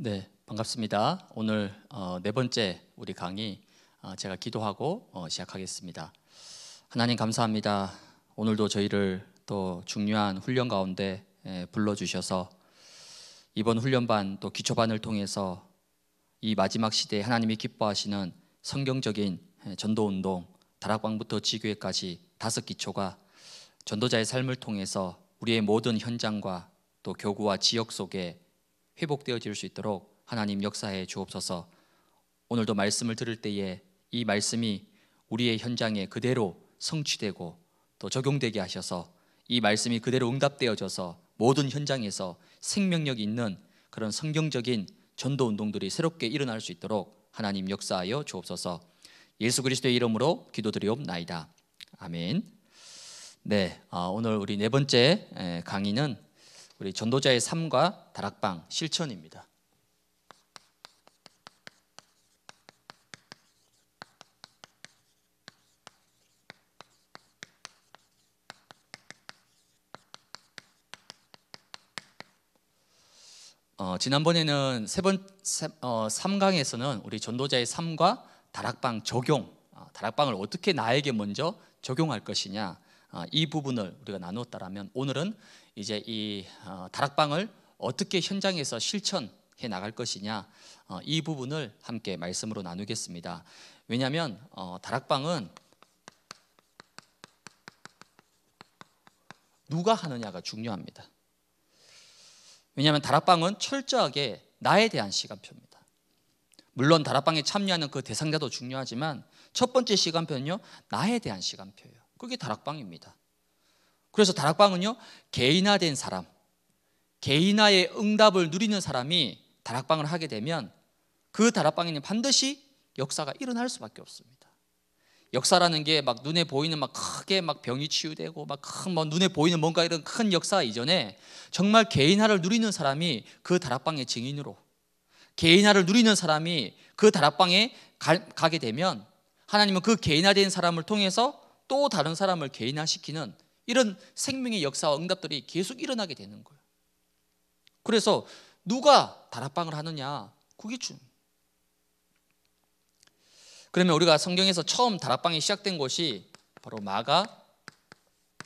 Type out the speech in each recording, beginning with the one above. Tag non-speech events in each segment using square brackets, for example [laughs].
네, 반갑습니다. 오늘 어, 네 번째 우리 강의 어, 제가 기도하고 어, 시작하겠습니다. 하나님 감사합니다. 오늘도 저희를 또 중요한 훈련 가운데 불러주셔서 이번 훈련반 또 기초반을 통해서 이 마지막 시대에 하나님이 기뻐하시는 성경적인 전도운동 다락방부터 지교회까지 다섯 기초가 전도자의 삶을 통해서 우리의 모든 현장과 또 교구와 지역 속에 회복되어질 수 있도록 하나님 역사에 주옵소서. 오늘도 말씀을 들을 때에 이 말씀이 우리의 현장에 그대로 성취되고 또 적용되게 하셔서 이 말씀이 그대로 응답되어져서 모든 현장에서 생명력 있는 그런 성경적인 전도 운동들이 새롭게 일어날 수 있도록 하나님 역사하여 주옵소서. 예수 그리스도의 이름으로 기도드리옵나이다. 아멘. 네, 아, 오늘 우리 네 번째 강의는 우리 전도자의 삶과 다락방 실천입니다. 어, 지난번에는 세 번, 어, 3강에서는 우리 전도자의 삶과 다락방 적용, 어, 다락방을 어떻게 나에게 먼저 적용할 것이냐 아, 이 부분을 우리가 나누었다면 오늘은 이제 이 아, 다락방을 어떻게 현장에서 실천해 나갈 것이냐 어, 이 부분을 함께 말씀으로 나누겠습니다. 왜냐하면 어, 다락방은 누가 하느냐가 중요합니다. 왜냐하면 다락방은 철저하게 나에 대한 시간표입니다. 물론 다락방에 참여하는 그 대상자도 중요하지만 첫 번째 시간표는요 나에 대한 시간표예요. 그게 다락방입니다. 그래서 다락방은요, 개인화된 사람, 개인화의 응답을 누리는 사람이 다락방을 하게 되면 그 다락방에는 반드시 역사가 일어날 수밖에 없습니다. 역사라는 게 막 눈에 보이는 막 크게 막 병이 치유되고 막큰뭐 눈에 보이는 뭔가 이런 큰 역사 이전에 정말 개인화를 누리는 사람이 그 다락방의 증인으로 개인화를 누리는 사람이 그 다락방에 가, 게 되면 하나님은 그 개인화된 사람을 통해서 또 다른 사람을 개인화시키는 이런 생명의 역사와 응답들이 계속 일어나게 되는 거예요. 그래서 누가 다락방을 하느냐? 그게 중. 그러면 우리가 성경에서 처음 다락방이 시작된 곳이 바로 마가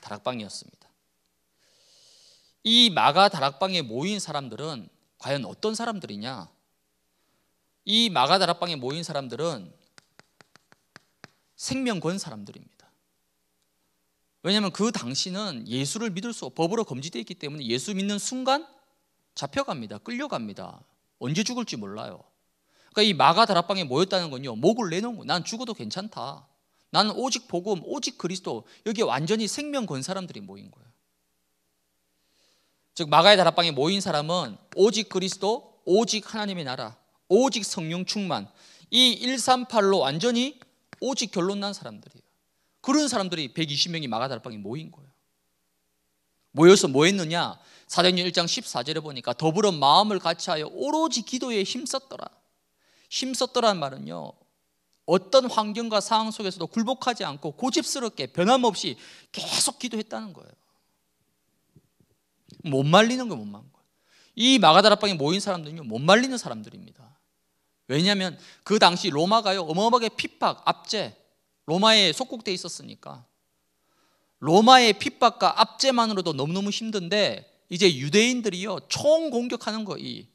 다락방이었습니다. 이 마가 다락방에 모인 사람들은 과연 어떤 사람들이냐? 이 마가 다락방에 모인 사람들은 생명 건 사람들입니다. 왜냐하면 그 당시는 예수를 믿을 수 법으로 검지되어 있기 때문에 예수 믿는 순간 잡혀갑니다. 끌려갑니다. 언제 죽을지 몰라요. 그러니까 이 마가 다락방에 모였다는 건요. 목을 내놓은 거. 난 죽어도 괜찮다. 나는 오직 복음, 오직 그리스도. 여기 완전히 생명 건 사람들이 모인 거예요. 즉 마가의 다락방에 모인 사람은 오직 그리스도, 오직 하나님의 나라, 오직 성령 충만. 이 138로 완전히 오직 결론 난 사람들이에요. 그런 사람들이 120명이 마가다락방에 모인 거예요. 모여서 뭐 했느냐? 사도행전 1장 14절에 보니까 더불어 마음을 같이하여 오로지 기도에 힘썼더라. 힘썼더란 말은요. 어떤 환경과 상황 속에서도 굴복하지 않고 고집스럽게 변함없이 계속 기도했다는 거예요. 못 말리는 거못 말린 거예요. 이 마가다락방에 모인 사람들은요. 못 말리는 사람들입니다. 왜냐하면 그 당시 로마가요. 어마어마하게 핍박, 압제, 로마에 속국돼 있었으니까 로마의 핍박과 압제만으로도 너무너무 힘든데 이제 유대인들이요 총 공격하는 거 이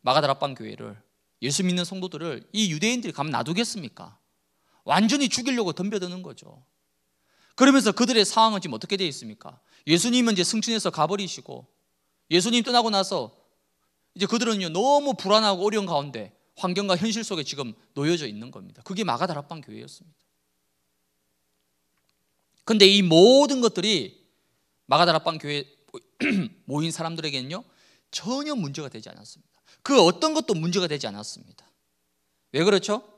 마가다라반 교회를 예수 믿는 성도들을 이 유대인들이 가면 놔두겠습니까? 완전히 죽이려고 덤벼드는 거죠. 그러면서 그들의 상황은 지금 어떻게 되어 있습니까? 예수님은 이제 승천해서 가버리시고 예수님 떠나고 나서 이제 그들은요 너무 불안하고 어려운 가운데 환경과 현실 속에 지금 놓여져 있는 겁니다. 그게 마가다라반 교회였습니다. 근데 이 모든 것들이 마가다라빵 교회 [clears throat] 모인 사람들에게는요 전혀 문제가 되지 않았습니다. 그 어떤 것도 문제가 되지 않았습니다. 왜 그렇죠?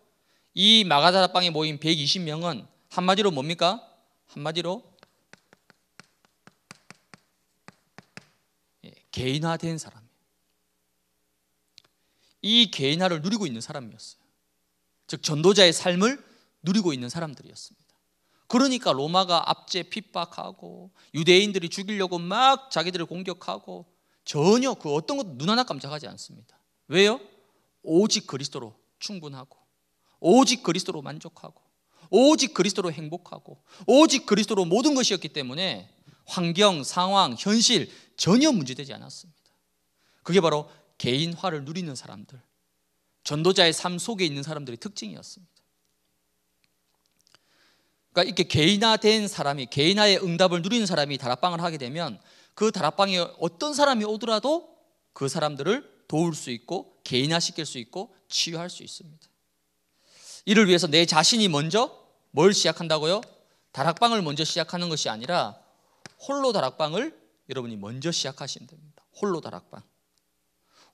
이 마가다라빵에 모인 120명은 한마디로 뭡니까? 한마디로 예, 개인화된 사람이에요. 이 개인화를 누리고 있는 사람이었어요. 즉 전도자의 삶을 누리고 있는 사람들이었습니다. 그러니까 로마가 압제 핍박하고 유대인들이 죽이려고 막 자기들을 공격하고 전혀 그 어떤 것도 눈 하나 깜짝하지 않습니다. 왜요? 오직 그리스도로 충분하고 오직 그리스도로 만족하고 오직 그리스도로 행복하고 오직 그리스도로 모든 것이었기 때문에 환경, 상황, 현실 전혀 문제되지 않았습니다. 그게 바로 개인화를 누리는 사람들, 전도자의 삶 속에 있는 사람들의 특징이었습니다. 그러니까 이렇게 개인화된 사람이 개인화의 응답을 누리는 사람이 다락방을 하게 되면 그 다락방에 어떤 사람이 오더라도 그 사람들을 도울 수 있고 개인화시킬 수 있고 치유할 수 있습니다. 이를 위해서 내 자신이 먼저 뭘 시작한다고요? 다락방을 먼저 시작하는 것이 아니라 홀로 다락방을 여러분이 먼저 시작하시면 됩니다. 홀로 다락방.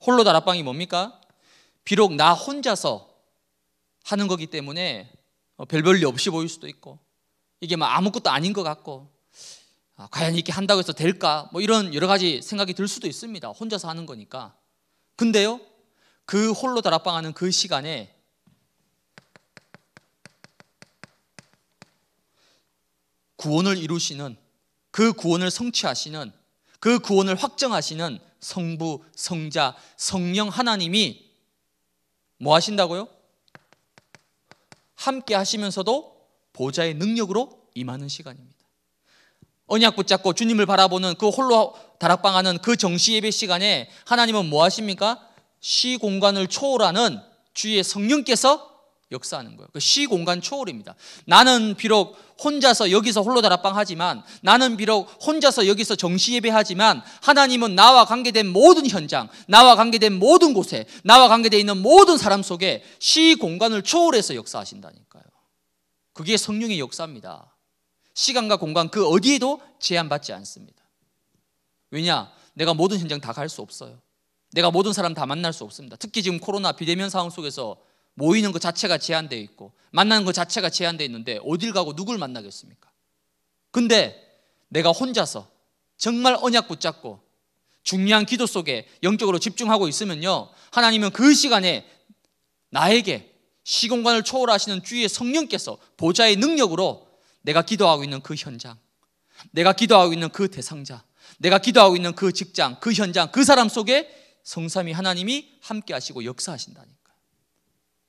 홀로 다락방이 뭡니까? 비록 나 혼자서 하는 거기 때문에 어, 별별일 없이 보일 수도 있고 이게 막 아무것도 아닌 것 같고 아, 과연 이렇게 한다고 해서 될까? 뭐 이런 여러 가지 생각이 들 수도 있습니다. 혼자서 하는 거니까. 근데요, 그 홀로 다락방 하는 그 시간에 구원을 이루시는 그 구원을 성취하시는 그 구원을 확정하시는 성부, 성자, 성령 하나님이 뭐 하신다고요? 함께 하시면서도 보좌의 능력으로 임하는 시간입니다. 언약 붙잡고 주님을 바라보는 그 홀로 다락방하는 그 정시 예배 시간에 하나님은 뭐 하십니까? 시 공간을 초월하는 주의 성령께서 역사하는 거예요. 그 시 공간 초월입니다. 나는 비록 혼자서 여기서 홀로 다락방 하지만 나는 비록 혼자서 여기서 정시 예배하지만 하나님은 나와 관계된 모든 현장, 나와 관계된 모든 곳에, 나와 관계되어 있는 모든 사람 속에 시 공간을 초월해서 역사하신다니. 그게 성령의 역사입니다. 시간과 공간 그 어디에도 제한받지 않습니다. 왜냐? 내가 모든 현장 다 갈 수 없어요. 내가 모든 사람 다 만날 수 없습니다. 특히 지금 코로나 비대면 상황 속에서 모이는 것 자체가 제한되어 있고 만나는 것 자체가 제한되어 있는데 어딜 가고 누굴 만나겠습니까? 근데 내가 혼자서 정말 언약 붙잡고 중요한 기도 속에 영적으로 집중하고 있으면요. 하나님은 그 시간에 나에게 시공간을 초월하시는 주의 성령께서 보좌의 능력으로 내가 기도하고 있는 그 현장, 내가 기도하고 있는 그 대상자, 내가 기도하고 있는 그 직장, 그 현장, 그 사람 속에 성삼이 하나님이 함께 하시고 역사하신다니까요.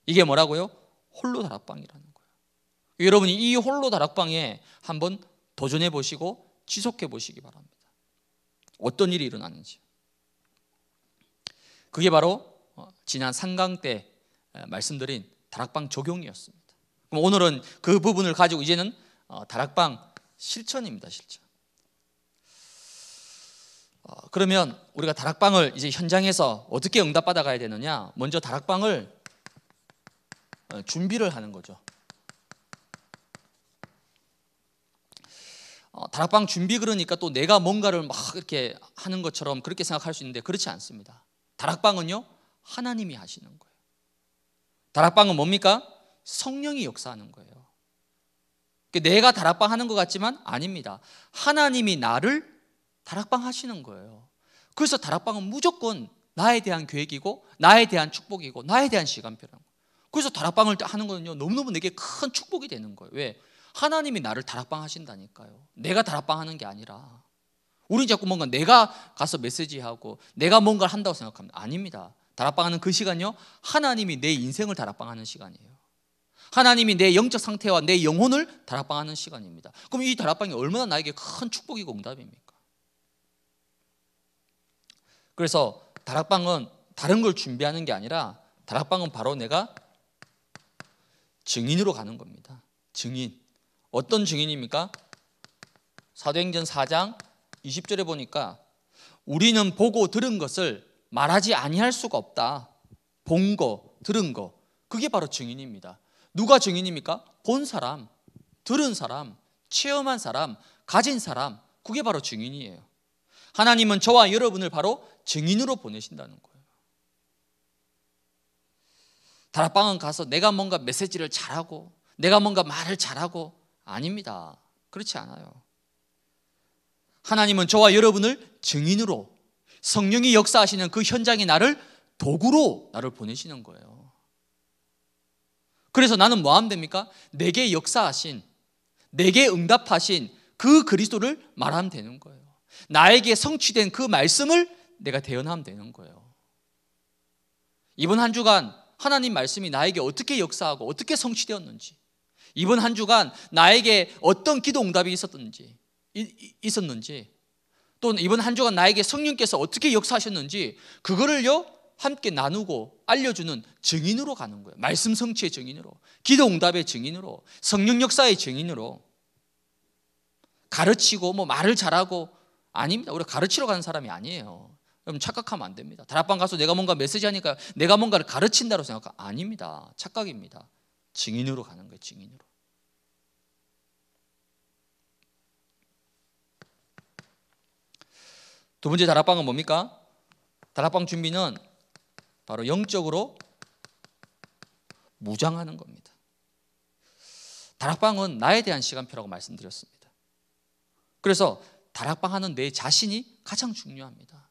이게 뭐라고요? 홀로 다락방이라는 거예요. 여러분이 이 홀로 다락방에 한번 도전해 보시고 지속해 보시기 바랍니다. 어떤 일이 일어나는지. 그게 바로 어, 지난 상강 때 말씀드린 다락방 적용이었습니다. 그럼 오늘은 그 부분을 가지고 이제는 어, 다락방 실천입니다, 실천. 어, 그러면 우리가 다락방을 이제 현장에서 어떻게 응답받아 가야 되느냐? 먼저 다락방을 어, 준비를 하는 거죠. 다락방 준비 그러니까 또 내가 뭔가를 막 이렇게 하는 것처럼 그렇게 생각할 수 있는데 그렇지 않습니다. 다락방은요, 하나님이 하시는 거예요. 다락방은 뭡니까? 성령이 역사하는 거예요. 그러니까 내가 다락방 하는 것 같지만 아닙니다. 하나님이 나를 다락방 하시는 거예요. 그래서 다락방은 무조건 나에 대한 계획이고 나에 대한 축복이고 나에 대한 시간표라는 거예요. 그래서 다락방을 하는 거는요 너무너무 내게 큰 축복이 되는 거예요. 왜? 하나님이 나를 다락방 하신다니까요. 내가 다락방 하는 게 아니라 우린 자꾸 뭔가 내가 가서 메시지하고 내가 뭔가를 한다고 생각합니다. 아닙니다. 다락방하는 그 시간요. 하나님이 내 인생을 다락방하는 시간이에요. 하나님이 내 영적 상태와 내 영혼을 다락방하는 시간입니다. 그럼 이 다락방이 얼마나 나에게 큰 축복이고 응답입니까? 그래서 다락방은 다른 걸 준비하는 게 아니라 다락방은 바로 내가 증인으로 가는 겁니다. 증인. 어떤 증인입니까? 사도행전 4장 20절에 보니까 우리는 보고 들은 것을 말하지 아니할 수가 없다. 본 거, 들은 거. 그게 바로 증인입니다. 누가 증인입니까? 본 사람, 들은 사람, 체험한 사람, 가진 사람. 그게 바로 증인이에요. 하나님은 저와 여러분을 바로 증인으로 보내신다는 거예요. 다락방은 가서 내가 뭔가 메시지를 잘하고 내가 뭔가 말을 잘하고 아닙니다. 그렇지 않아요. 하나님은 저와 여러분을 증인으로 성령이 역사하시는 그 현장에 나를 도구로 나를 보내시는 거예요. 그래서 나는 뭐 하면 됩니까? 내게 역사하신, 내게 응답하신 그 그리스도를 말하면 되는 거예요. 나에게 성취된 그 말씀을 내가 대연하면 되는 거예요. 이번 한 주간 하나님 말씀이 나에게 어떻게 역사하고 어떻게 성취되었는지, 이번 한 주간 나에게 어떤 기도 응답이 있었는지, 있었는지, 또 이번 한 주간 나에게 성령께서 어떻게 역사하셨는지 그거를요 함께 나누고 알려주는 증인으로 가는 거예요. 말씀 성취의 증인으로, 기도 응답의 증인으로, 성령 역사의 증인으로 가르치고 뭐 말을 잘하고 아닙니다. 우리가 르치러 가는 사람이 아니에요. 여러 착각하면 안 됩니다. 다락방 가서 내가 뭔가 메시지 하니까 내가 뭔가를 가르친다고 생각하 아닙니다. 착각입니다. 증인으로 가는 거예요. 증인으로. 두 번째 다락방은 뭡니까? 다락방 준비는 바로 영적으로 무장하는 겁니다. 다락방은 나에 대한 시간표라고 말씀드렸습니다. 그래서 다락방 하는 내 자신이 가장 중요합니다.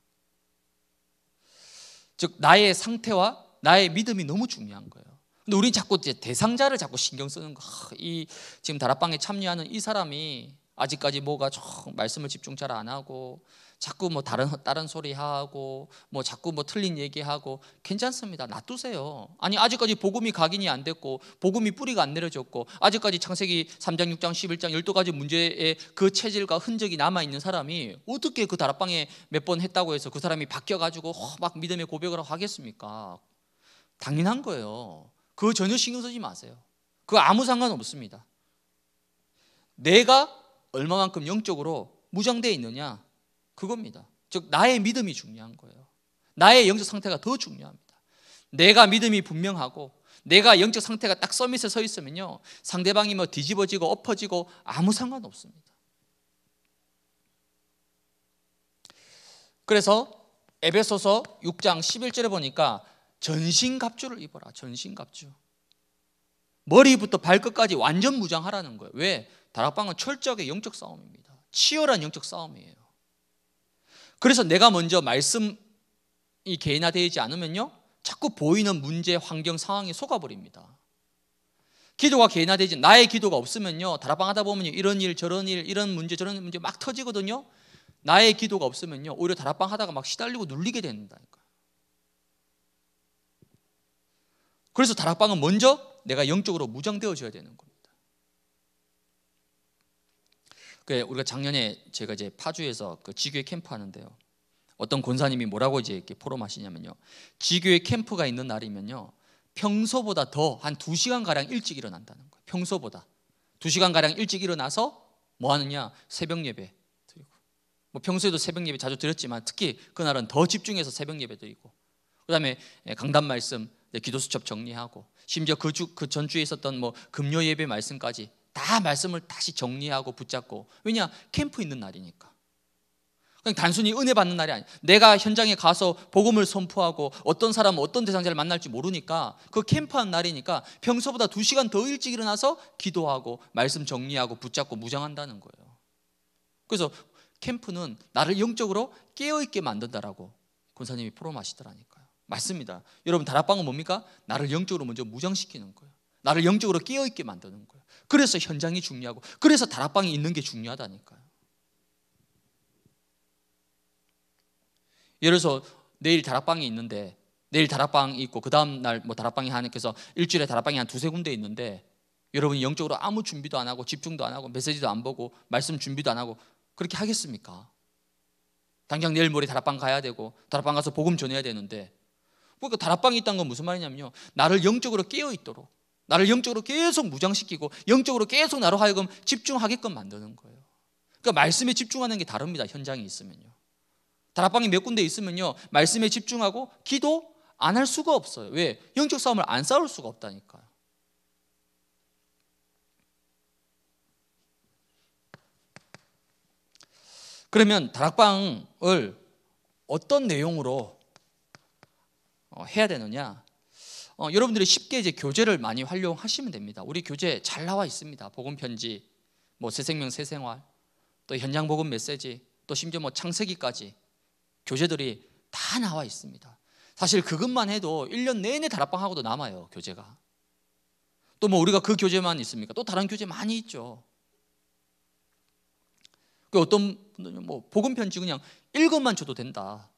즉 나의 상태와 나의 믿음이 너무 중요한 거예요. 근데 우린 자꾸 이제 대상자를 자꾸 신경 쓰는 거. 이 지금 다락방에 참여하는 이 사람이 아직까지 뭐가 좀 말씀을 집중 잘 안 하고 자꾸 뭐 다른 다른 소리 하고 뭐 자꾸 뭐 틀린 얘기하고 괜찮습니다. 놔두세요. 아니 아직까지 복음이 각인이 안 됐고 복음이 뿌리가 안 내려졌고 아직까지 창세기 3장 6장 11장 12가지 문제의 그 체질과 흔적이 남아 있는 사람이 어떻게 그 다락방에 몇 번 했다고 해서 그 사람이 바뀌어 가지고 어, 막 믿음의 고백을 하고 하겠습니까? 당연한 거예요. 그거 전혀 신경 쓰지 마세요. 그 아무 상관없습니다. 내가 얼마만큼 영적으로 무장되어 있느냐 그겁니다. 즉 나의 믿음이 중요한 거예요. 나의 영적 상태가 더 중요합니다. 내가 믿음이 분명하고 내가 영적 상태가 딱 서밋에 서 있으면요. 상대방이 뭐 뒤집어지고 엎어지고 아무 상관없습니다. 그래서 에베소서 6장 11절에 보니까 전신갑주를 입어라. 전신갑주. 머리부터 발끝까지 완전 무장하라는 거예요. 왜? 다락방은 철저하게 영적 싸움입니다. 치열한 영적 싸움이에요. 그래서 내가 먼저 말씀이 개인화되지 않으면요. 자꾸 보이는 문제, 환경, 상황에 속아버립니다. 기도가 개인화되지, 나의 기도가 없으면요. 다락방 하다 보면 이런 일, 저런 일, 이런 문제, 저런 문제 막 터지거든요. 나의 기도가 없으면요. 오히려 다락방 하다가 막 시달리고 눌리게 된다니까. 그래서 다락방은 먼저 내가 영적으로 무장되어져야 되는 거예요. 그 우리가 작년에 제가 이제 파주에서 그 지교회 캠프 하는데요. 어떤 권사님이 뭐라고 이제 이렇게 포럼하시냐면요. 지교회 캠프가 있는 날이면요. 평소보다 더한 2시간 가량 일찍 일어난다는 거예요. 평소보다. 2시간 가량 일찍 일어나서 뭐 하느냐? 새벽 예배 드리고. 뭐 평소에도 새벽 예배 자주 드렸지만 특히 그날은 더 집중해서 새벽 예배 드리고. 그다음에 예, 강단 말씀, 기도 수첩 정리하고 심지어 그주그 그 전주에 있었던 뭐 금요 예배 말씀까지 다 말씀을 다시 정리하고 붙잡고 왜냐 캠프 있는 날이니까 그냥 단순히 은혜 받는 날이 아니야 내가 현장에 가서 복음을 선포하고 어떤 사람은 어떤 대상자를 만날지 모르니까 그 캠프한 날이니까 평소보다 두 시간 더 일찍 일어나서 기도하고 말씀 정리하고 붙잡고 무장한다는 거예요 그래서 캠프는 나를 영적으로 깨어있게 만든다라고 권사님이 포럼하시더라니까요 맞습니다 여러분 다락방은 뭡니까? 나를 영적으로 먼저 무장시키는 거예요 나를 영적으로 깨어있게 만드는 거예요 그래서 현장이 중요하고 그래서 다락방이 있는 게 중요하다니까요. 예를 들어서 내일 다락방이 있는데 내일 다락방이 있고 그 다음 날 뭐 다락방이 하나께서 일주일에 다락방이 한 두세 군데 있는데 여러분이 영적으로 아무 준비도 안 하고 집중도 안 하고 메시지도 안 보고 말씀 준비도 안 하고 그렇게 하겠습니까? 당장 내일 모레 다락방 가야 되고 다락방 가서 복음 전해야 되는데 그러니까 다락방이 있다는 건 무슨 말이냐면요 나를 영적으로 깨어 있도록 나를 영적으로 계속 무장시키고 영적으로 계속 나로 하여금 집중하게끔 만드는 거예요. 그러니까 말씀에 집중하는 게 다릅니다. 현장에 있으면요. 다락방이 몇 군데 있으면요. 말씀에 집중하고 기도 안 할 수가 없어요. 왜? 영적 싸움을 안 싸울 수가 없다니까요. 그러면 다락방을 어떤 내용으로 어, 해야 되느냐? 어, 여러분들이 쉽게 이제 교재를 많이 활용하시면 됩니다. 우리 교재 잘 나와 있습니다. 복음 편지, 뭐 새생명 새생활, 또 현장 복음 메시지, 또 심지어 뭐 창세기까지 교재들이 다 나와 있습니다. 사실 그것만 해도 1년 내내 다락방하고도 남아요, 교재가. 또 뭐 우리가 그 교재만 있습니까? 또 다른 교재 많이 있죠. 그 어떤 분들은 뭐 복음 편지 그냥 읽어만 줘도 된다.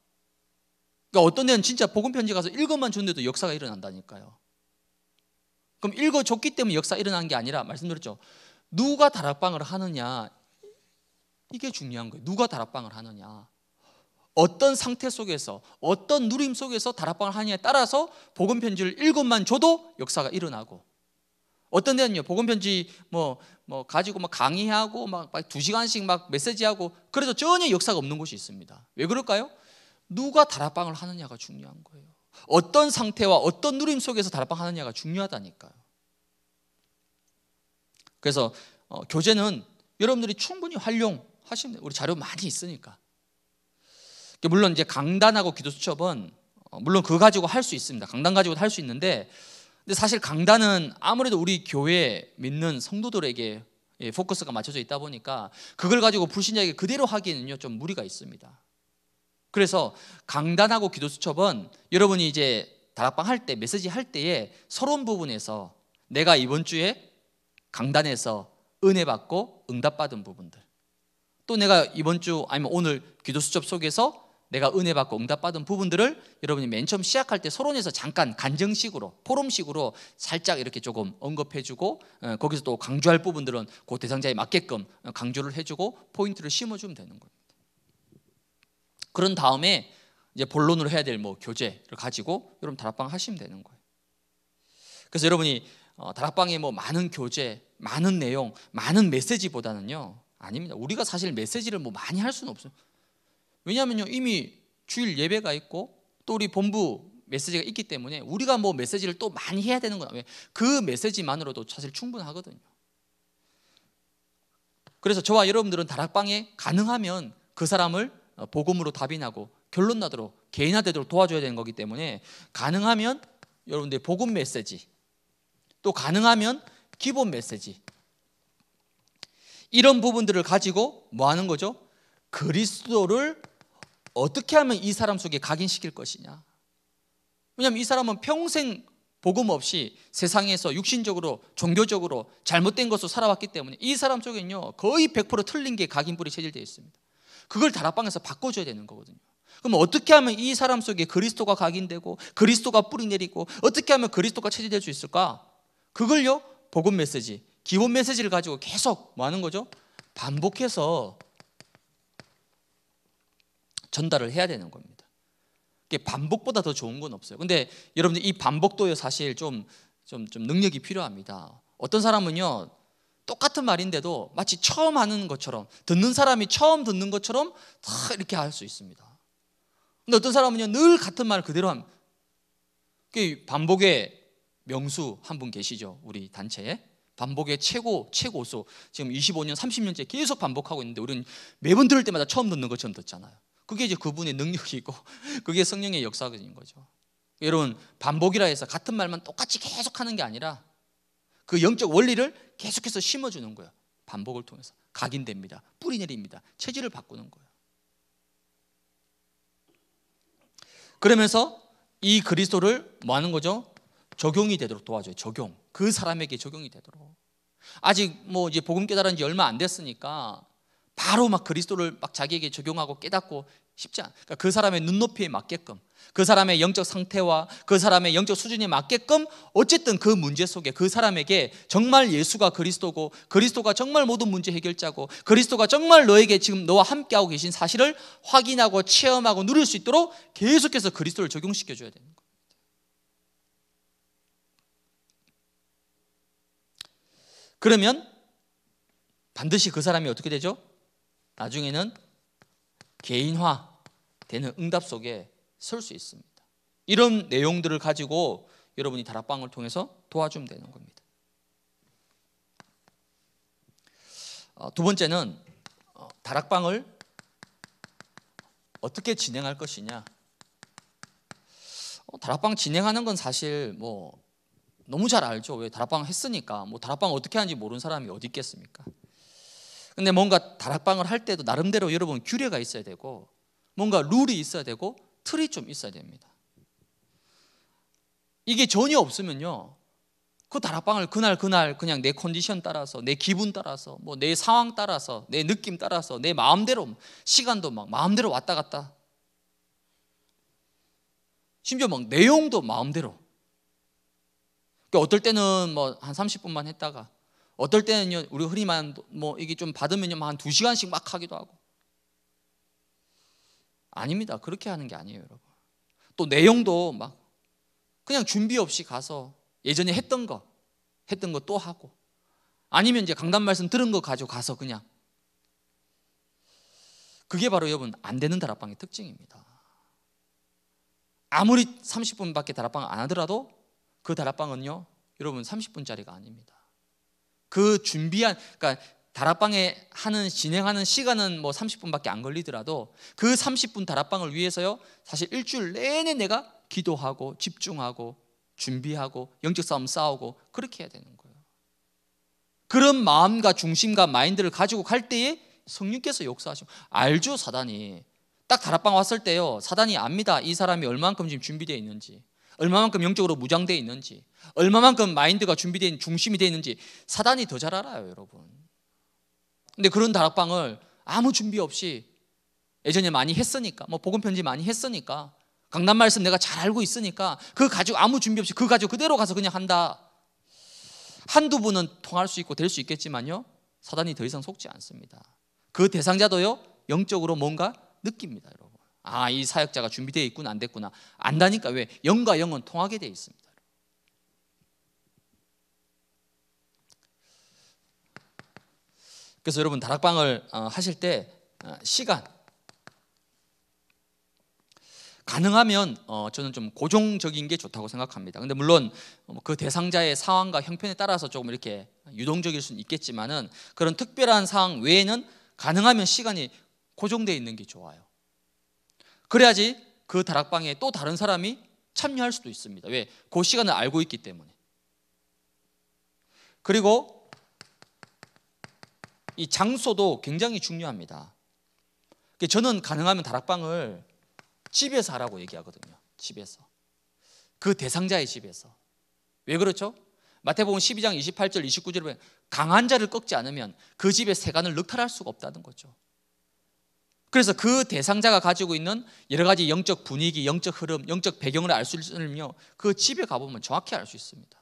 그러니까 어떤 데는 진짜 복음 편지 가서 읽어만 줬는데도 역사가 일어난다니까요. 그럼 읽어줬기 때문에 역사 일어난 게 아니라 말씀드렸죠. 누가 다락방을 하느냐 이게 중요한 거예요. 누가 다락방을 하느냐. 어떤 상태 속에서 어떤 누림 속에서 다락방을 하느냐에 따라서 복음 편지를 일곱만 줘도 역사가 일어나고 어떤 데는요 복음 편지 뭐뭐 뭐 가지고 막 강의하고 막두 시간씩 막 메시지하고 그래도 전혀 역사가 없는 곳이 있습니다. 왜 그럴까요? 누가 다락방을 하느냐가 중요한 거예요. 어떤 상태와 어떤 누림 속에서 다락방 하느냐가 중요하다니까요. 그래서 어, 교재는 여러분들이 충분히 활용하시면 우리 자료 많이 있으니까. 물론 이제 강단하고 기도 수첩은 어, 물론 그거 가지고 할 수 있습니다. 강단 가지고도 할 수 있는데 근데 사실 강단은 아무래도 우리 교회 믿는 성도들에게 예, 포커스가 맞춰져 있다 보니까 그걸 가지고 불신자에게 그대로 하기에는요 좀 무리가 있습니다. 그래서 강단하고 기도 수첩은 여러분이 이제 다락방 할 때 메시지 할 때에 서론 부분에서 내가 이번 주에 강단에서 은혜 받고 응답 받은 부분들 또 내가 이번 주 아니면 오늘 기도 수첩 속에서 내가 은혜 받고 응답 받은 부분들을 여러분이 맨 처음 시작할 때 서론에서 잠깐 간증식으로 포럼식으로 살짝 이렇게 조금 언급해주고 어, 거기서 또 강조할 부분들은 그 대상자에 맞게끔 어, 강조를 해주고 포인트를 심어주면 되는 거예요. 그런 다음에 이제 본론으로 해야 될 뭐 교재를 가지고 여러분 다락방 하시면 되는 거예요. 그래서 여러분이 어, 다락방에 뭐 많은 교재, 많은 내용, 많은 메시지보다는요. 아닙니다. 우리가 사실 메시지를 뭐 많이 할 수는 없어요. 왜냐하면요 이미 주일 예배가 있고 또 우리 본부 메시지가 있기 때문에 우리가 뭐 메시지를 또 많이 해야 되는 거예요. 그 메시지만으로도 사실 충분하거든요. 그래서 저와 여러분들은 다락방에 가능하면 그 사람을 어, 복음으로 답이 나고 결론 나도록 개인화되도록 도와줘야 되는 거기 때문에 가능하면 여러분들 의 복음 메시지 또 가능하면 기본 메시지 이런 부분들을 가지고 뭐 하는 거죠? 그리스도를 어떻게 하면 이 사람 속에 각인시킬 것이냐. 왜냐하면 이 사람은 평생 복음 없이 세상에서 육신적으로 종교적으로 잘못된 것으로 살아왔기 때문에 이 사람 쪽에는요 거의 100% 틀린 게 각인불이 체질되어 있습니다. 그걸 다락방에서 바꿔줘야 되는 거거든요. 그럼 어떻게 하면 이 사람 속에 그리스도가 각인되고 그리스도가 뿌리 내리고 어떻게 하면 그리스도가 체제될 수 있을까? 그걸요 복음 메시지, 기본 메시지를 가지고 계속 뭐 하는 거죠? 반복해서 전달을 해야 되는 겁니다. 이게 반복보다 더 좋은 건 없어요. 근데 여러분들 이 반복도요 사실 좀 좀, 좀 능력이 필요합니다. 어떤 사람은요 똑같은 말인데도 마치 처음 하는 것처럼 듣는 사람이 처음 듣는 것처럼 다 이렇게 할 수 있습니다. 근데 어떤 사람은요 늘 같은 말 그대로 함. 그 반복의 명수 한 분 계시죠 우리 단체에 반복의 최고 최고수 지금 25년 30년째 계속 반복하고 있는데 우리는 매번 들을 때마다 처음 듣는 것처럼 듣잖아요. 그게 이제 그분의 능력이고 [laughs] 그게 성령의 역사인 거죠. 여러분 반복이라 해서 같은 말만 똑같이 계속하는 게 아니라 그 영적 원리를 계속해서 심어주는 거예요. 반복을 통해서 각인됩니다. 뿌리 내립니다. 체질을 바꾸는 거예요. 그러면서 이 그리스도를 뭐 하는 거죠? 적용이 되도록 도와줘요. 적용. 그 사람에게 적용이 되도록. 아직 뭐 이제 복음 깨달은 지 얼마 안 됐으니까 바로 막 그리스도를 막 자기에게 적용하고 깨닫고 쉽지 않아. 그러니까 그 사람의 눈높이에 맞게끔, 그 사람의 영적 상태와 그 사람의 영적 수준에 맞게끔 어쨌든 그 문제 속에 그 사람에게 정말 예수가 그리스도고 그리스도가 정말 모든 문제 해결자고 그리스도가 정말 너에게 지금 너와 함께하고 계신 사실을 확인하고 체험하고 누릴 수 있도록 계속해서 그리스도를 적용시켜 줘야 되는 거예요. 그러면 반드시 그 사람이 어떻게 되죠? 나중에는 개인화 되는 응답 속에 설 수 있습니다. 이런 내용들을 가지고 여러분이 다락방을 통해서 도와주면 되는 겁니다. 어, 두 번째는 어, 다락방을 어떻게 진행할 것이냐. 어, 다락방 진행하는 건 사실 뭐 너무 잘 알죠. 왜 다락방 했으니까 뭐 다락방 어떻게 하는지 모르는 사람이 어디 있겠습니까? 근데 뭔가 다락방을 할 때도 나름대로 여러분 규례가 있어야 되고 뭔가 룰이 있어야 되고 틀이 좀 있어야 됩니다. 이게 전혀 없으면요. 그 다락방을 그날 그날 그냥 내 컨디션 따라서 내 기분 따라서 뭐 내 상황 따라서 내 느낌 따라서 내 마음대로 시간도 막 마음대로 왔다 갔다 심지어 막 내용도 마음대로 그러니까 어떨 때는 뭐 한 30분만 했다가 어떨 때는 우리 흔히 말뭐 이게 좀받으면한 2시간씩 막 하기도 하고 아닙니다. 그렇게 하는 게 아니에요, 여러분. 또 내용도 막 그냥 준비 없이 가서 예전에 했던 거 했던 거 또 하고 아니면 이제 강단 말씀 들은 거 가지고 가서 그냥 그게 바로 여러분 안 되는 다락방의 특징입니다. 아무리 30분밖에 다락방 안 하더라도 그 다락방은요 여러분 30분짜리가 아닙니다. 그 준비한 그러니까 다락방에 하는 진행하는 시간은 뭐 30분밖에 안 걸리더라도 그 30분 다락방을 위해서요. 사실 일주일 내내 내가 기도하고 집중하고 준비하고 영적 싸움 싸우고 그렇게 해야 되는 거예요. 그런 마음과 중심과 마인드를 가지고 갈 때에 성령께서 역사하시고 알죠 사단이 딱 다락방 왔을 때요 사단이 압니다 이 사람이 얼마만큼 지금 준비되어 있는지 얼마만큼 영적으로 무장되어 있는지 얼마만큼 마인드가 준비된 중심이 되어 있는지 사단이 더 잘 알아요 여러분 근데 그런 다락방을 아무 준비 없이 예전에 많이 했으니까 뭐 복음 편지 많이 했으니까 강남 말씀 내가 잘 알고 있으니까 그 가지고 아무 준비 없이 그 가지고 그대로 가서 그냥 한다. 한두 분은 통할 수 있고 될 수 있겠지만요. 사단이 더 이상 속지 않습니다. 그 대상자도요. 영적으로 뭔가 느낍니다, 여러분. 아, 이 사역자가 준비되어 있구나 안 됐구나. 안다니까 왜 영과 영은 통하게 돼 있습니다. 그래서 여러분 다락방을 어, 하실 때 어, 시간 가능하면 어, 저는 좀 고정적인 게 좋다고 생각합니다. 근데 물론 뭐 그 대상자의 상황과 형편에 따라서 조금 이렇게 유동적일 수는 있겠지만은 그런 특별한 상황 외에는 가능하면 시간이 고정돼 있는 게 좋아요. 그래야지 그 다락방에 또 다른 사람이 참여할 수도 있습니다. 왜? 그 시간을 알고 있기 때문에. 그리고 이 장소도 굉장히 중요합니다. 그러니까 저는 가능하면 다락방을 집에서 하라고 얘기하거든요. 집에서. 그 대상자의 집에서. 왜 그렇죠? 마태복음 12장 28절 29절에 보면 강한 자를 꺾지 않으면 그 집의 세간을 늑탈할 수가 없다는 거죠. 그래서 그 대상자가 가지고 있는 여러 가지 영적 분위기, 영적 흐름, 영적 배경을 알 수 있으면요. 그 집에 가보면 정확히 알 수 있습니다.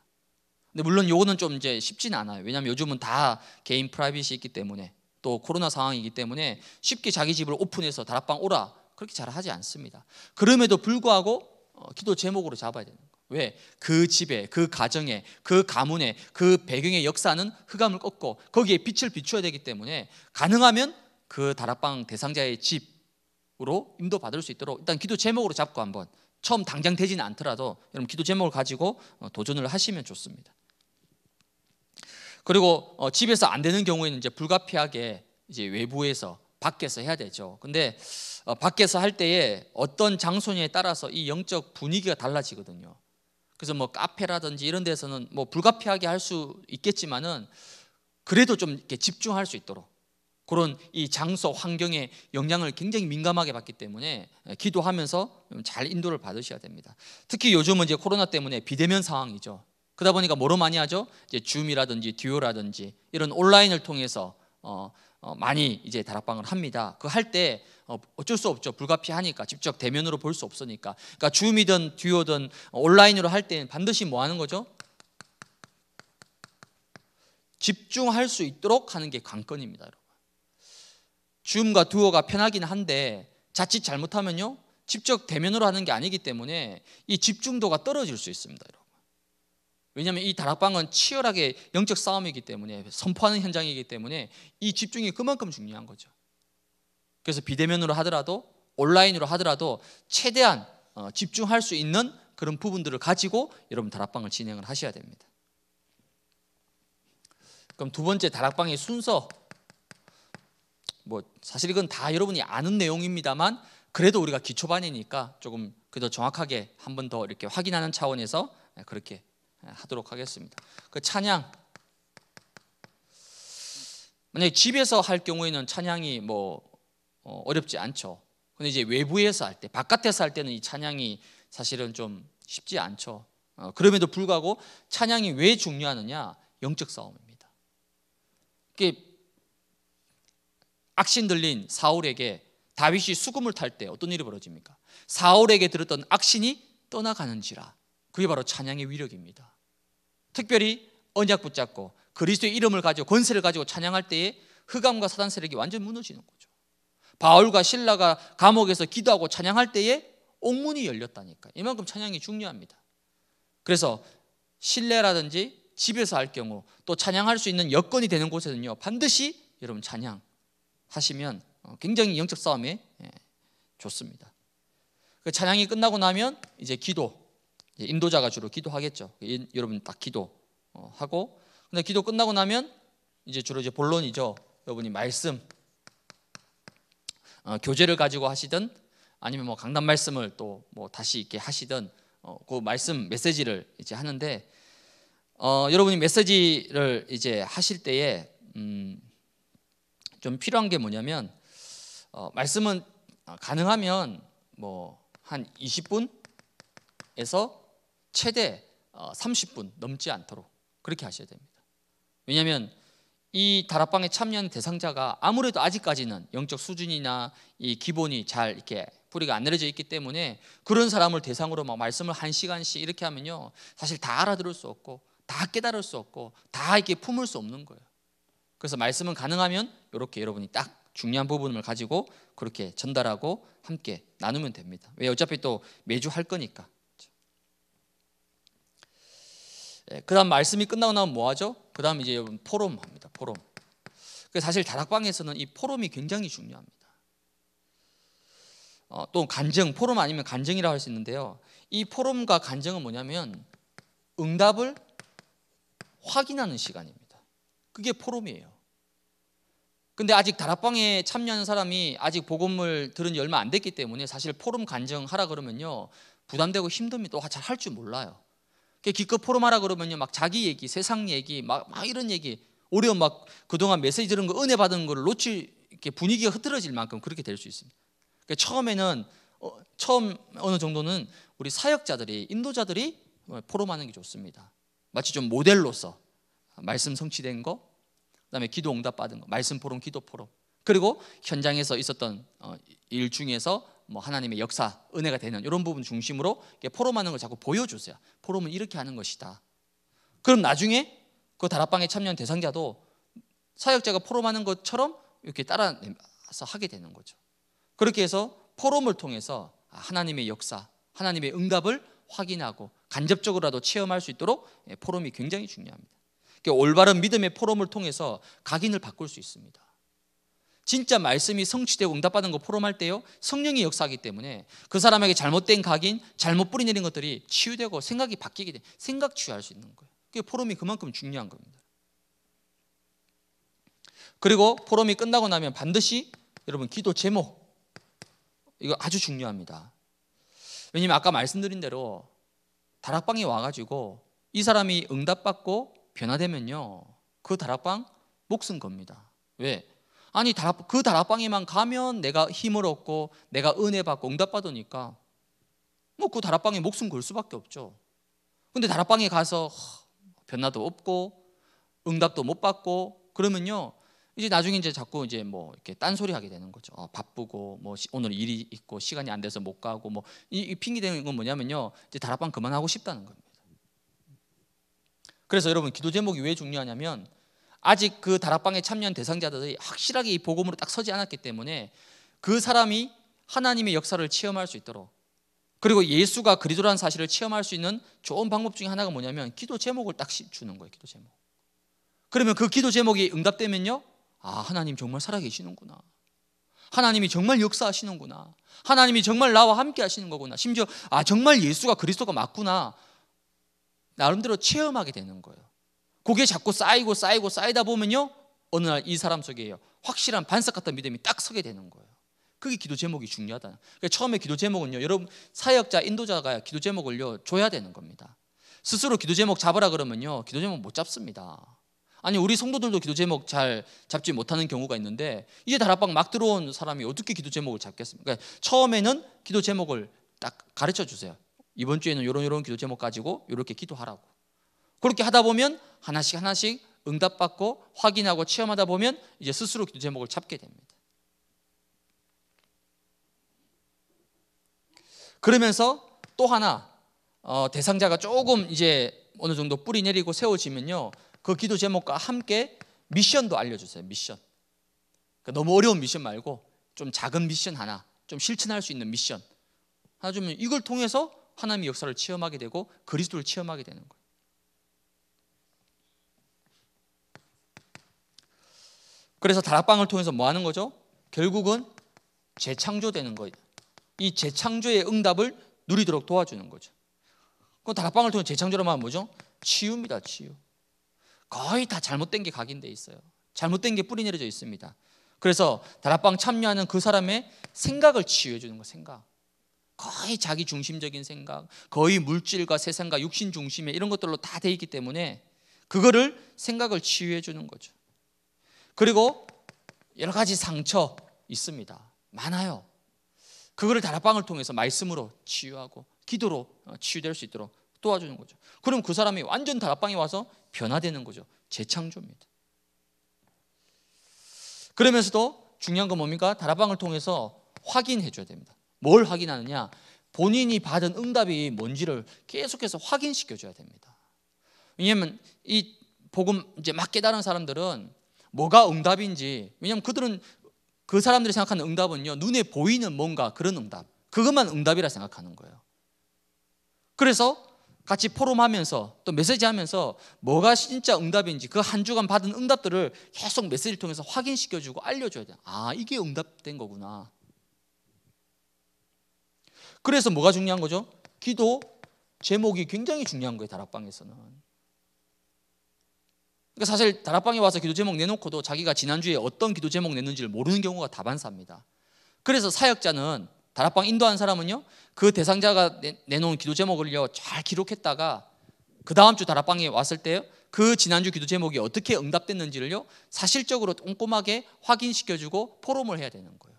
근데 물론 요거는 좀 이제 쉽진 않아요. 왜냐하면 요즘은 다 개인 프라이빗이 있기 때문에 또 코로나 상황이기 때문에 쉽게 자기 집을 오픈해서 다락방 오라 그렇게 잘 하지 않습니다. 그럼에도 불구하고 어, 기도 제목으로 잡아야 되는 거예요. 왜? 그 집에, 그 가정에, 그 가문에, 그 배경의 역사는 흑암을 꺾고 거기에 빛을 비춰야 되기 때문에 가능하면 그 다락방 대상자의 집으로 인도받을 수 있도록 일단 기도 제목으로 잡고 한번 처음 당장 되지는 않더라도 여러분 기도 제목을 가지고 어, 도전을 하시면 좋습니다. 그리고 어, 집에서 안 되는 경우에는 이제 불가피하게 이제 외부에서 밖에서 해야 되죠. 근데 어, 밖에서 할 때에 어떤 장소에 따라서 이 영적 분위기가 달라지거든요. 그래서 뭐 카페라든지 이런 데서는 뭐 불가피하게 할 수 있겠지만은 그래도 좀 이렇게 집중할 수 있도록 그런 이 장소 환경에 영향을 굉장히 민감하게 받기 때문에 예, 기도하면서 잘 인도를 받으셔야 됩니다. 특히 요즘은 이제 코로나 때문에 비대면 상황이죠. 그러다 보니까 뭐로 많이 하죠? 이제 줌이라든지 듀오라든지 이런 온라인을 통해서 어, 어, 많이 이제 다락방을 합니다. 그 할때 어, 어쩔 수 없죠. 불가피하니까 직접 대면으로 볼 수 없으니까. 그러니까 줌이든 듀오든 온라인으로 할 때는 반드시 뭐 하는 거죠? 집중할 수 있도록 하는 게 관건입니다, 여러분. 줌과 듀오가 편하긴 한데 자칫 잘못하면요. 직접 대면으로 하는 게 아니기 때문에 이 집중도가 떨어질 수 있습니다, 여러분. 왜냐하면 이 다락방은 치열하게 영적 싸움이기 때문에 선포하는 현장이기 때문에 이 집중이 그만큼 중요한 거죠. 그래서 비대면으로 하더라도 온라인으로 하더라도 최대한 어, 집중할 수 있는 그런 부분들을 가지고 여러분 다락방을 진행을 하셔야 됩니다. 그럼 두 번째 다락방의 순서 뭐 사실 이건 다 여러분이 아는 내용입니다만 그래도 우리가 기초반이니까 조금 그래도 정확하게 한 번 더 이렇게 확인하는 차원에서 네, 그렇게 하도록 하겠습니다. 그 찬양 만약 집에서 할 경우에는 찬양이 뭐 어, 어렵지 않죠. 근데 이제 외부에서 할 때, 바깥에서 할 때는 이 찬양이 사실은 좀 쉽지 않죠. 어, 그럼에도 불구하고 찬양이 왜 중요하느냐? 영적 싸움입니다. 이게 악신 들린 사울에게 다윗이 수금을 탈 때 어떤 일이 벌어집니까? 사울에게 들었던 악신이 떠나가는지라. 그게 바로 찬양의 위력입니다. 특별히 언약 붙잡고 그리스도의 이름을 가지고 권세를 가지고 찬양할 때에 흑암과 사단 세력이 완전 무너지는 거죠. 바울과 신라가 감옥에서 기도하고 찬양할 때에 옥문이 열렸다니까. 이만큼 찬양이 중요합니다. 그래서 신뢰라든지 집에서 할 경우 또 찬양할 수 있는 여건이 되는 곳에는요. 반드시 여러분 찬양 하시면 어, 굉장히 영적 싸움에 예, 좋습니다. 그 찬양이 끝나고 나면 이제 기도 예, 인도자가 주로 기도하겠죠. 여러분 딱 기도하고 어, 근데 기도 끝나고 나면 이제 주로 이제 본론이죠. 여러분이 말씀 어, 교재를 가지고 하시든 아니면 뭐 강단 말씀을 또 뭐 다시 이렇게 하시든 어, 그 말씀 메시지를 이제 하는데 어, 여러분이 메시지를 이제 하실 때에 음, 좀 필요한 게 뭐냐면 어, 말씀은 어, 가능하면 뭐 한 20분에서 최대 30분 어, 넘지 않도록 그렇게 하셔야 됩니다. 왜냐하면 이 다락방에 참여한 대상자가 아무래도 아직까지는 영적 수준이나 이 기본이 잘 이렇게 뿌리가 안 내려져 있기 때문에 그런 사람을 대상으로 막 말씀을 한 시간씩 이렇게 하면요 사실 다 알아들을 수 없고 다 깨달을 수 없고 다 이렇게 품을 수 없는 거예요. 그래서 말씀은 가능하면 이렇게 여러분이 딱 중요한 부분을 가지고 그렇게 전달하고 함께 나누면 됩니다. 왜 어차피 또 매주 할 거니까. 예, 그다음 말씀이 끝나고 나면 뭐 하죠? 그다음 이제 여러분 포럼 합니다. 포럼. 그 사실 다락방에서는 이 포럼이 굉장히 중요합니다. 어, 또 간증, 포럼 아니면 간증이라고 할 수 있는데요. 이 포럼과 간증은 뭐냐면 응답을 확인하는 시간입니다. 그게 포럼이에요. 근데 아직 다락방에 참여하는 사람이 아직 복음을 들은 지 얼마 안 됐기 때문에 사실 포럼 간증하라 그러면요 부담되고 힘듭니다. 또잘할 줄 몰라요. 기껏 포럼하라 그러면요. 막 자기 얘기, 세상 얘기, 막, 막 이런 얘기. 오히려 막 그동안 메시지 들은 그 거, 은혜 받은 거를 놓칠, 이렇게 분위기가 흐트러질 만큼 그렇게 될 수 있습니다. 그러니까 처음에는, 어, 처음 어느 정도는 우리 사역자들이, 인도자들이 포럼하는 게 좋습니다. 마치 좀 모델로서 말씀 성취된 거, 그다음에 기도 응답 받은 거, 말씀 포럼, 기도 포럼. 그리고 현장에서 있었던 어, 일 중에서 뭐 하나님의 역사 은혜가 되는 이런 부분 중심으로 포럼하는 걸 자꾸 보여주세요. 포럼은 이렇게 하는 것이다. 그럼 나중에 그 다락방에 참여한 대상자도 사역자가 포럼하는 것처럼 이렇게 따라서 하게 되는 거죠. 그렇게 해서 포럼을 통해서 아, 하나님의 역사, 하나님의 응답을 확인하고 간접적으로라도 체험할 수 있도록 예, 포럼이 굉장히 중요합니다. 그러니까 올바른 믿음의 포럼을 통해서 각인을 바꿀 수 있습니다. 진짜 말씀이 성취되고 응답받은 거 포럼할 때요 성령이 역사하기 때문에 그 사람에게 잘못된 각인 잘못 뿌리내린 것들이 치유되고 생각이 바뀌게 돼 생각 치유할 수 있는 거예요 그게 포럼이 그만큼 중요한 겁니다 그리고 포럼이 끝나고 나면 반드시 여러분 기도 제목 이거 아주 중요합니다 왜냐면 아까 말씀드린 대로 다락방에 와가지고 이 사람이 응답받고 변화되면요 그 다락방 목숨 겁니다 왜? 아니 그 다락방에만 가면 내가 힘을 얻고 내가 은혜 받고 응답 받으니까 뭐 그 다락방에 목숨 걸 수밖에 없죠. 근데 다락방에 가서 변화도 없고 응답도 못 받고 그러면요 이제 나중에 이제 자꾸 이제 뭐 이렇게 딴소리 하게 되는 거죠. 어, 바쁘고 뭐 오늘 일이 있고 시간이 안 돼서 못 가고 뭐이 이 핑계 대는 건 뭐냐면요 이제 다락방 그만하고 싶다는 겁니다. 그래서 여러분 기도 제목이 왜 중요하냐면 아직 그 다락방에 참여한 대상자들이 확실하게 이 복음으로 딱 서지 않았기 때문에 그 사람이 하나님의 역사를 체험할 수 있도록 그리고 예수가 그리스도라는 사실을 체험할 수 있는 좋은 방법 중에 하나가 뭐냐면 기도 제목을 딱 주는 거예요. 기도 제목. 그러면 그 기도 제목이 응답되면요. 아, 하나님 정말 살아 계시는구나. 하나님이 정말 역사하시는구나. 하나님이 정말 나와 함께 하시는 거구나. 심지어 아, 정말 예수가 그리스도가 맞구나. 나름대로 체험하게 되는 거예요. 그게 자꾸 쌓이고 쌓이고 쌓이다 보면요. 어느 날 이 사람 속에요. 확실한 반석 같은 믿음이 딱 서게 되는 거예요. 그게 기도 제목이 중요하다. 그러니까 처음에 기도 제목은요. 여러분 사역자, 인도자가 기도 제목을요. 줘야 되는 겁니다. 스스로 기도 제목 잡으라 그러면요. 기도 제목 못 잡습니다. 아니 우리 성도들도 기도 제목 잘 잡지 못하는 경우가 있는데 이제 다락방 막 들어온 사람이 어떻게 기도 제목을 잡겠습니까? 그러니까 처음에는 기도 제목을 딱 가르쳐 주세요. 이번 주에는 이런 이런 기도 제목 가지고 이렇게 기도하라고. 그렇게 하다 보면 하나씩 하나씩 응답받고 확인하고 체험하다 보면 이제 스스로 기도 제목을 잡게 됩니다. 그러면서 또 하나 어, 대상자가 조금 이제 어느 정도 뿌리 내리고 세워지면요 그 기도 제목과 함께 미션도 알려주세요 미션 그러니까 너무 어려운 미션 말고 좀 작은 미션 하나 좀 실천할 수 있는 미션 하나 주면 이걸 통해서 하나님의 역사를 체험하게 되고 그리스도를 체험하게 되는 거예요 그래서 다락방을 통해서 뭐 하는 거죠? 결국은 재창조되는 거예요. 이 재창조의 응답을 누리도록 도와주는 거죠. 그 다락방을 통해 재창조하면 뭐죠? 치유입니다, 치유. 거의 다 잘못된 게 각인돼 있어요. 잘못된 게 뿌리 내려져 있습니다. 그래서 다락방 참여하는 그 사람의 생각을 치유해 주는 거 생각. 거의 자기 중심적인 생각, 거의 물질과 세상과 육신 중심의 이런 것들로 다 돼 있기 때문에 그거를 생각을 치유해 주는 거죠. 그리고 여러 가지 상처 있습니다. 많아요. 그거를 다락방을 통해서 말씀으로 치유하고 기도로 어, 치유될 수 있도록 도와주는 거죠. 그럼 그 사람이 완전 다락방에 와서 변화되는 거죠. 재창조입니다. 그러면서도 중요한 건 뭡니까? 다락방을 통해서 확인해 줘야 됩니다. 뭘 확인하느냐? 본인이 받은 응답이 뭔지를 계속해서 확인시켜 줘야 됩니다. 왜냐하면 이 복음 이제 막 깨달은 사람들은 뭐가 응답인지 왜냐하면 그들은 그 사람들이 생각하는 응답은요 눈에 보이는 뭔가 그런 응답 그것만 응답이라 생각하는 거예요. 그래서 같이 포럼하면서 또 메시지하면서 뭐가 진짜 응답인지 그 한 주간 받은 응답들을 계속 메시지를 통해서 확인시켜주고 알려줘야 돼. 요아 이게 응답된 거구나. 그래서 뭐가 중요한 거죠? 기도 제목이 굉장히 중요한 거예요 다락방에서는. 그러니까 사실 다락방에 와서 기도 제목 내놓고도 자기가 지난주에 어떤 기도 제목 냈는지를 모르는 경우가 다반사입니다. 그래서 사역자는 다락방 인도한 사람은요 그 대상자가 내놓은 기도 제목을요 잘 기록했다가 그 다음 주 다락방에 왔을 때요 그 지난주 기도 제목이 어떻게 응답됐는지를요 사실적으로 꼼꼼하게 확인시켜주고 포럼을 해야 되는 거예요.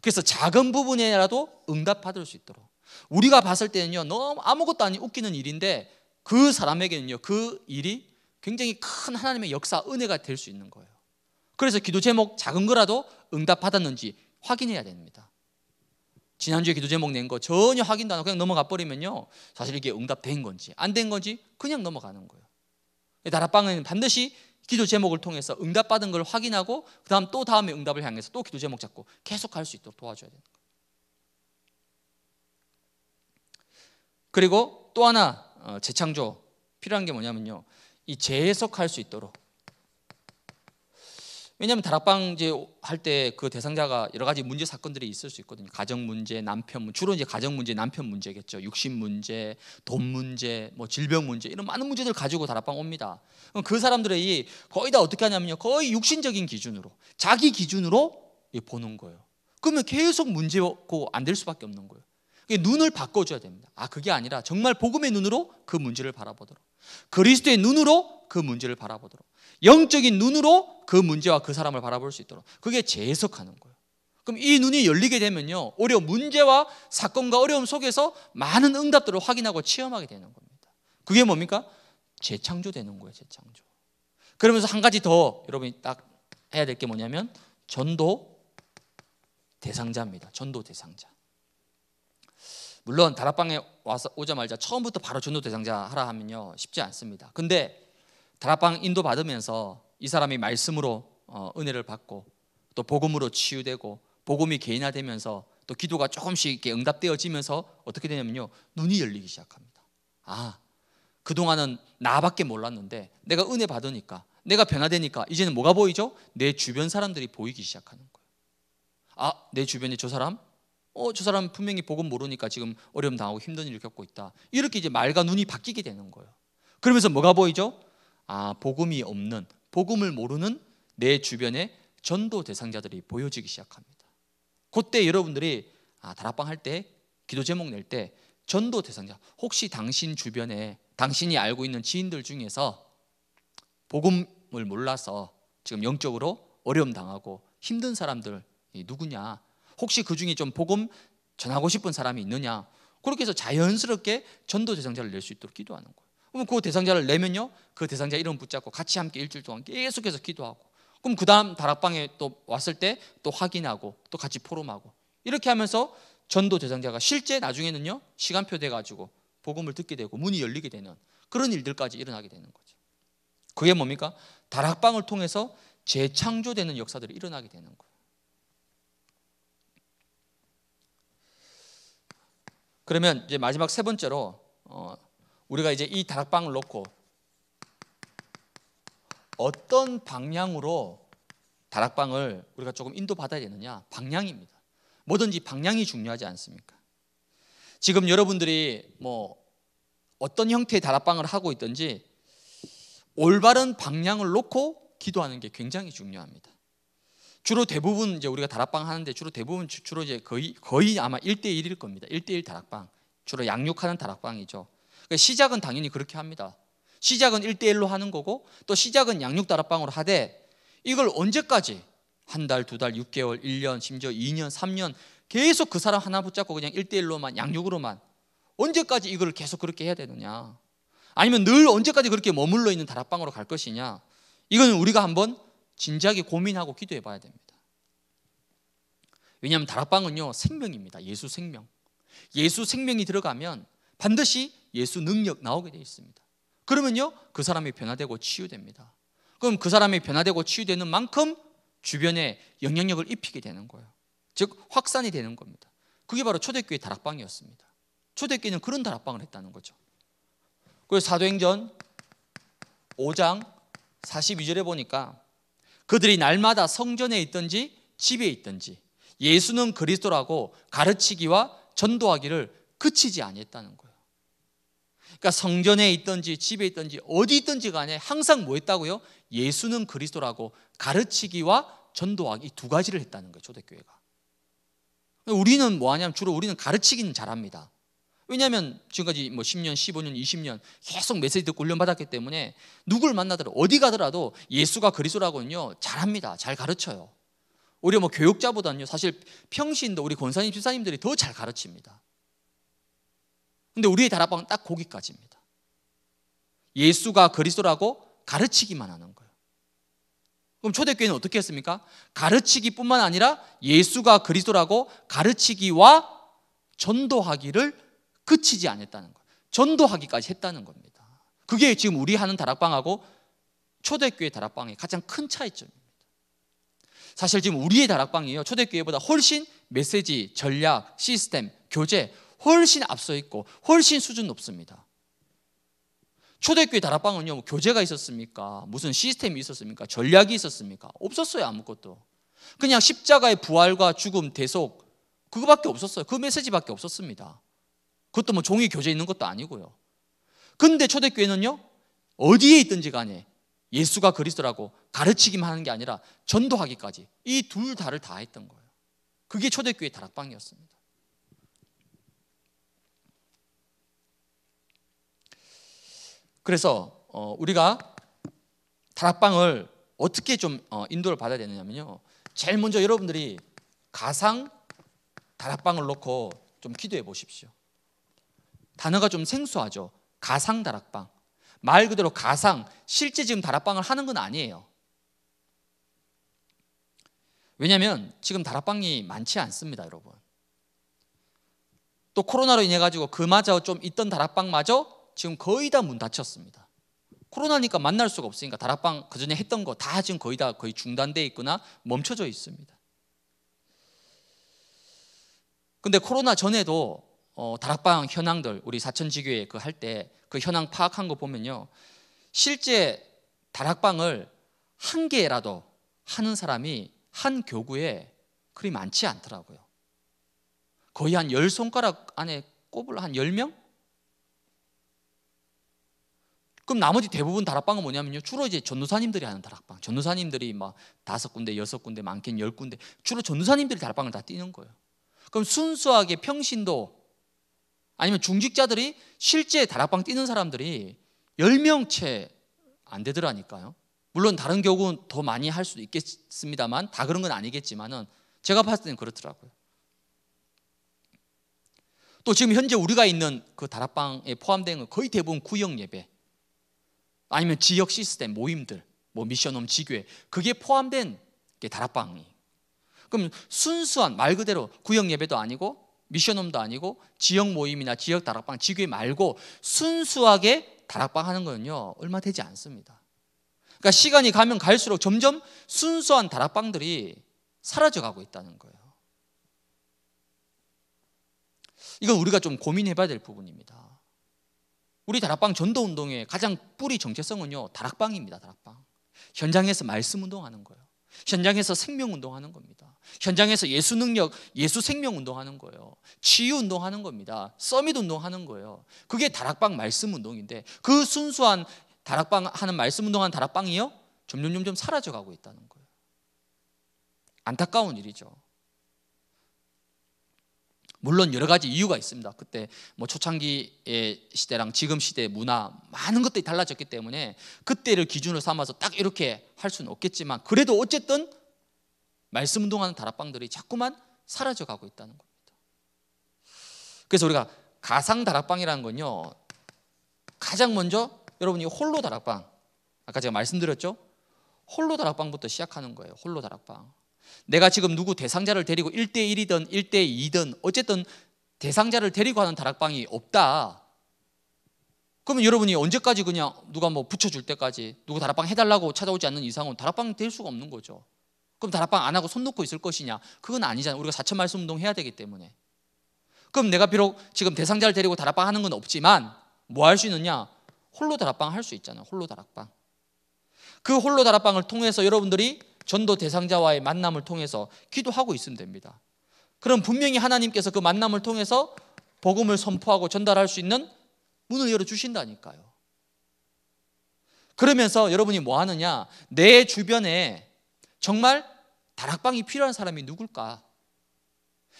그래서 작은 부분에라도 응답받을 수 있도록 우리가 봤을 때는요 너무 아무것도 아닌 웃기는 일인데 그 사람에게는요 그 일이 굉장히 큰 하나님의 역사 은혜가 될 수 있는 거예요. 그래서 기도 제목 작은 거라도 응답 받았는지 확인해야 됩니다. 지난주에 기도 제목 낸 거 전혀 확인도 안 하고 그냥 넘어가 버리면요. 사실 이게 응답된 건지 안 된 건지 그냥 넘어가는 거예요. 다락방은 반드시 기도 제목을 통해서 응답받은 걸 확인하고 그다음 또 다음에 응답을 향해서 또 기도 제목 잡고 계속 할 수 있도록 도와줘야 되는 거예요. 그리고 또 하나 어, 재창조 필요한 게 뭐냐면요. 이 재해석할 수 있도록 왜냐하면 다락방제 할 때 그 대상자가 여러 가지 문제 사건들이 있을 수 있거든요. 가정 문제, 남편 문제, 주로 이제 가정 문제, 남편 문제겠죠. 육신 문제, 돈 문제, 뭐 질병 문제 이런 많은 문제들 가지고 다락방 옵니다. 그 사람들의 이 거의 다 어떻게 하냐면요, 거의 육신적인 기준으로 자기 기준으로 보는 거예요. 그러면 계속 문제고 안 될 수밖에 없는 거예요. 눈을 바꿔줘야 됩니다. 아 그게 아니라 정말 복음의 눈으로 그 문제를 바라보도록. 그리스도의 눈으로 그 문제를 바라보도록 영적인 눈으로 그 문제와 그 사람을 바라볼 수 있도록 그게 재해석하는 거예요. 그럼 이 눈이 열리게 되면요. 오히려 문제와 사건과 어려움 속에서 많은 응답들을 확인하고 체험하게 되는 겁니다. 그게 뭡니까? 재창조되는 거예요, 재창조. 그러면서 한 가지 더 여러분이 딱 해야 될 게 뭐냐면 전도 대상자입니다. 전도 대상자. 물론 다락방에 와서 오자마자 처음부터 바로 전도 대상자 하라 하면요 쉽지 않습니다. 근데 다락방 인도 받으면서 이 사람이 말씀으로 어, 은혜를 받고 또 복음으로 치유되고 복음이 개인화되면서 또 기도가 조금씩 이렇게 응답되어지면서 어떻게 되냐면요 눈이 열리기 시작합니다. 아 그동안은 나밖에 몰랐는데 내가 은혜 받으니까 내가 변화되니까 이제는 뭐가 보이죠? 내 주변 사람들이 보이기 시작하는 거예요. 아, 내 주변에 저 사람 어, 저 사람 분명히 복음 모르니까 지금 어려움 당하고 힘든 일을 겪고 있다. 이렇게 이제 말과 눈이 바뀌게 되는 거예요. 그러면서 뭐가 보이죠? 아, 복음이 없는, 복음을 모르는 내 주변의 전도 대상자들이 보여지기 시작합니다. 그때 여러분들이 아, 다락방 할 때, 기도 제목 낼 때, 전도 대상자, 혹시 당신 주변에 당신이 알고 있는 지인들 중에서 복음을 몰라서 지금 영적으로 어려움 당하고 힘든 사람들 누구냐 혹시 그 중에 좀 복음 전하고 싶은 사람이 있느냐? 그렇게 해서 자연스럽게 전도 대상자를 낼 수 있도록 기도하는 거예요. 그럼 그 대상자를 내면요, 그 대상자 이름 붙잡고 같이 함께 일주일 동안 계속해서 기도하고, 그럼 그 다음 다락방에 또 왔을 때 또 확인하고 또 같이 포럼하고 이렇게 하면서 전도 대상자가 실제 나중에는요 시간표 돼 가지고 복음을 듣게 되고 문이 열리게 되는 그런 일들까지 일어나게 되는 거죠. 그게 뭡니까? 다락방을 통해서 재창조되는 역사들이 일어나게 되는 거예요. 그러면 이제 마지막 세 번째로 어, 우리가 이제 이 다락방을 놓고 어떤 방향으로 다락방을 우리가 조금 인도받아야 되느냐? 방향입니다. 뭐든지 방향이 중요하지 않습니까? 지금 여러분들이 뭐 어떤 형태의 다락방을 하고 있든지 올바른 방향을 놓고 기도하는 게 굉장히 중요합니다. 주로 대부분 이제 우리가 다락방 하는데 주로 대부분 주로 이제 거의 거의 아마 1대 1일 겁니다. 1대 1 다락방. 주로 양육하는 다락방이죠. 그러니까 시작은 당연히 그렇게 합니다. 시작은 1대 1로 하는 거고 또 시작은 양육 다락방으로 하되 이걸 언제까지 한 달, 두 달, 6개월, 1년, 심지어 2년, 3년 계속 그 사람 하나 붙잡고 그냥 1대 1로만 양육으로만 언제까지 이걸 계속 그렇게 해야 되느냐? 아니면 늘 언제까지 그렇게 머물러 있는 다락방으로 갈 것이냐? 이거는 우리가 한번 진지하게 고민하고 기도해 봐야 됩니다. 왜냐하면 다락방은요 생명입니다. 예수 생명. 예수 생명이 들어가면 반드시 예수 능력 나오게 되어 있습니다. 그러면요 그 사람이 변화되고 치유됩니다. 그럼 그 사람이 변화되고 치유되는 만큼 주변에 영향력을 입히게 되는 거예요. 즉 확산이 되는 겁니다. 그게 바로 초대교회 다락방이었습니다. 초대교회는 그런 다락방을 했다는 거죠. 그래서 사도행전 5장 42절에 보니까 그들이 날마다 성전에 있든지 집에 있든지 예수는 그리스도라고 가르치기와 전도하기를 그치지 아니했다는 거예요. 그러니까 성전에 있든지 집에 있든지 어디 있든지 간에 항상 뭐 했다고요? 예수는 그리스도라고 가르치기와 전도하기 두 가지를 했다는 거예요. 초대교회가. 우리는 뭐 하냐면 주로 우리는 가르치기는 잘합니다. 왜냐하면 지금까지 뭐 10년, 15년, 20년 계속 메시지 듣고 훈련받았기 때문에 누굴 만나더라도 어디 가더라도 예수가 그리스도라고는요 잘합니다. 잘 가르쳐요. 오히려 뭐 교육자보다는요 사실 평신도 우리 권사님, 집사님들이 더 잘 가르칩니다. 근데 우리의 다락방은 딱 거기까지입니다. 예수가 그리스도라고 가르치기만 하는 거예요. 그럼 초대교회는 어떻게 했습니까? 가르치기뿐만 아니라 예수가 그리스도라고 가르치기와 전도하기를 그치지 않았다는 거예요. 전도하기까지 했다는 겁니다. 그게 지금 우리 하는 다락방하고 초대교회 다락방의 가장 큰 차이점입니다. 사실 지금 우리의 다락방이요. 초대교회보다 훨씬 메시지, 전략, 시스템, 교재 훨씬 앞서 있고 훨씬 수준 높습니다. 초대교회 다락방은요, 뭐 교재가 있었습니까? 무슨 시스템이 있었습니까? 전략이 있었습니까? 없었어요, 아무것도. 그냥 십자가의 부활과 죽음, 대속, 그거밖에 없었어요. 그 메시지밖에 없었습니다. 그것도 뭐 종이 교재 있는 것도 아니고요. 근데 초대교회는요, 어디에 있든지 간에 예수가 그리스도라고 가르치기만 하는 게 아니라 전도하기까지 이 둘 다를 다 했던 거예요. 그게 초대교회 다락방이었습니다. 그래서 어, 우리가 다락방을 어떻게 좀 어, 인도를 받아야 되느냐면요. 제일 먼저 여러분들이 가상 다락방을 놓고 좀 기도해 보십시오. 단어가 좀 생소하죠. 가상 다락방. 말 그대로 가상, 실제 지금 다락방을 하는 건 아니에요. 왜냐하면 지금 다락방이 많지 않습니다, 여러분. 또 코로나로 인해 가지고 그마저 좀 있던 다락방마저 지금 거의 다 문 닫혔습니다. 코로나니까 만날 수가 없으니까 다락방 그 전에 했던 거 다 지금 거의 다 거의 중단돼 있거나 멈춰져 있습니다. 근데 코로나 전에도 어, 다락방 현황들 우리 사천지교회 그할때그 그 현황 파악한 거 보면요 실제 다락방을 한 개라도 하는 사람이 한 교구에 그리 많지 않더라고요 거의 한 열 손가락 안에 꼽을 한 열명 그럼 나머지 대부분 다락방은 뭐냐면요. 주로 이제 전도사님들이 하는 다락방. 전도사님들이 막 다섯 군데, 여섯 군데, 많게는 열 군데. 주로 전도사님들이 다락방을 다 뛰는 거예요. 그럼 순수하게 평신도 아니면 중직자들이 실제 다락방 뛰는 사람들이 10명 채 안 되더라니까요. 물론 다른 경우는 더 많이 할 수도 있겠습니다만 다 그런 건 아니겠지만은 제가 봤을 때는 그렇더라고요. 또 지금 현재 우리가 있는 그 다락방에 포함된 건 거의 대부분 구역 예배 아니면 지역 시스템 모임들 뭐 미션홈 지교회 그게 포함된 게 다락방이 그럼 순수한 말 그대로 구역 예배도 아니고 미션홈도 아니고 지역 모임이나 지역 다락방 지교회 말고 순수하게 다락방 하는 거는요 얼마 되지 않습니다. 그러니까 시간이 가면 갈수록 점점 순수한 다락방들이 사라져가고 있다는 거예요. 이건 우리가 좀 고민해봐야 될 부분입니다. 우리 다락방 전도 운동의 가장 뿌리 정체성은요 다락방입니다. 다락방 현장에서 말씀 운동하는 거예요. 현장에서 생명 운동하는 겁니다. 현장에서 예수 능력, 예수 생명 운동하는 거예요. 치유 운동하는 겁니다. 써밋 운동하는 거예요. 그게 다락방 말씀 운동인데 그 순수한 다락방 하는 말씀 운동하는 다락방이요 점점점점 사라져 가고 있다는 거예요. 안타까운 일이죠. 물론 여러 가지 이유가 있습니다. 그때 뭐 초창기의 시대랑 지금 시대의 문화 많은 것들이 달라졌기 때문에 그때를 기준으로 삼아서 딱 이렇게 할 수는 없겠지만 그래도 어쨌든 말씀 운동하는 다락방들이 자꾸만 사라져 가고 있다는 겁니다. 그래서 우리가 가상 다락방이라는 건요. 가장 먼저 여러분이 홀로 다락방 아까 제가 말씀드렸죠? 홀로 다락방부터 시작하는 거예요. 홀로 다락방. 내가 지금 누구 대상자를 데리고 1대1이든 1대2든 어쨌든 대상자를 데리고 하는 다락방이 없다. 그러면 여러분이 언제까지 그냥 누가 뭐 붙여줄 때까지 누구 다락방 해달라고 찾아오지 않는 이상은 다락방 될 수가 없는 거죠. 그럼 다락방 안 하고 손 놓고 있을 것이냐? 그건 아니잖아. 우리가 4천 말씀 운동 해야 되기 때문에. 그럼 내가 비록 지금 대상자를 데리고 다락방 하는 건 없지만 뭐 할 수 있느냐? 홀로 다락방 할 수 있잖아요. 홀로 다락방. 그 홀로 다락방을 통해서 여러분들이 전도 대상자와의 만남을 통해서 기도하고 있으면 됩니다. 그럼 분명히 하나님께서 그 만남을 통해서 복음을 선포하고 전달할 수 있는 문을 열어 주신다니까요. 그러면서 여러분이 뭐 하느냐? 내 주변에 정말 다락방이 필요한 사람이 누굴까?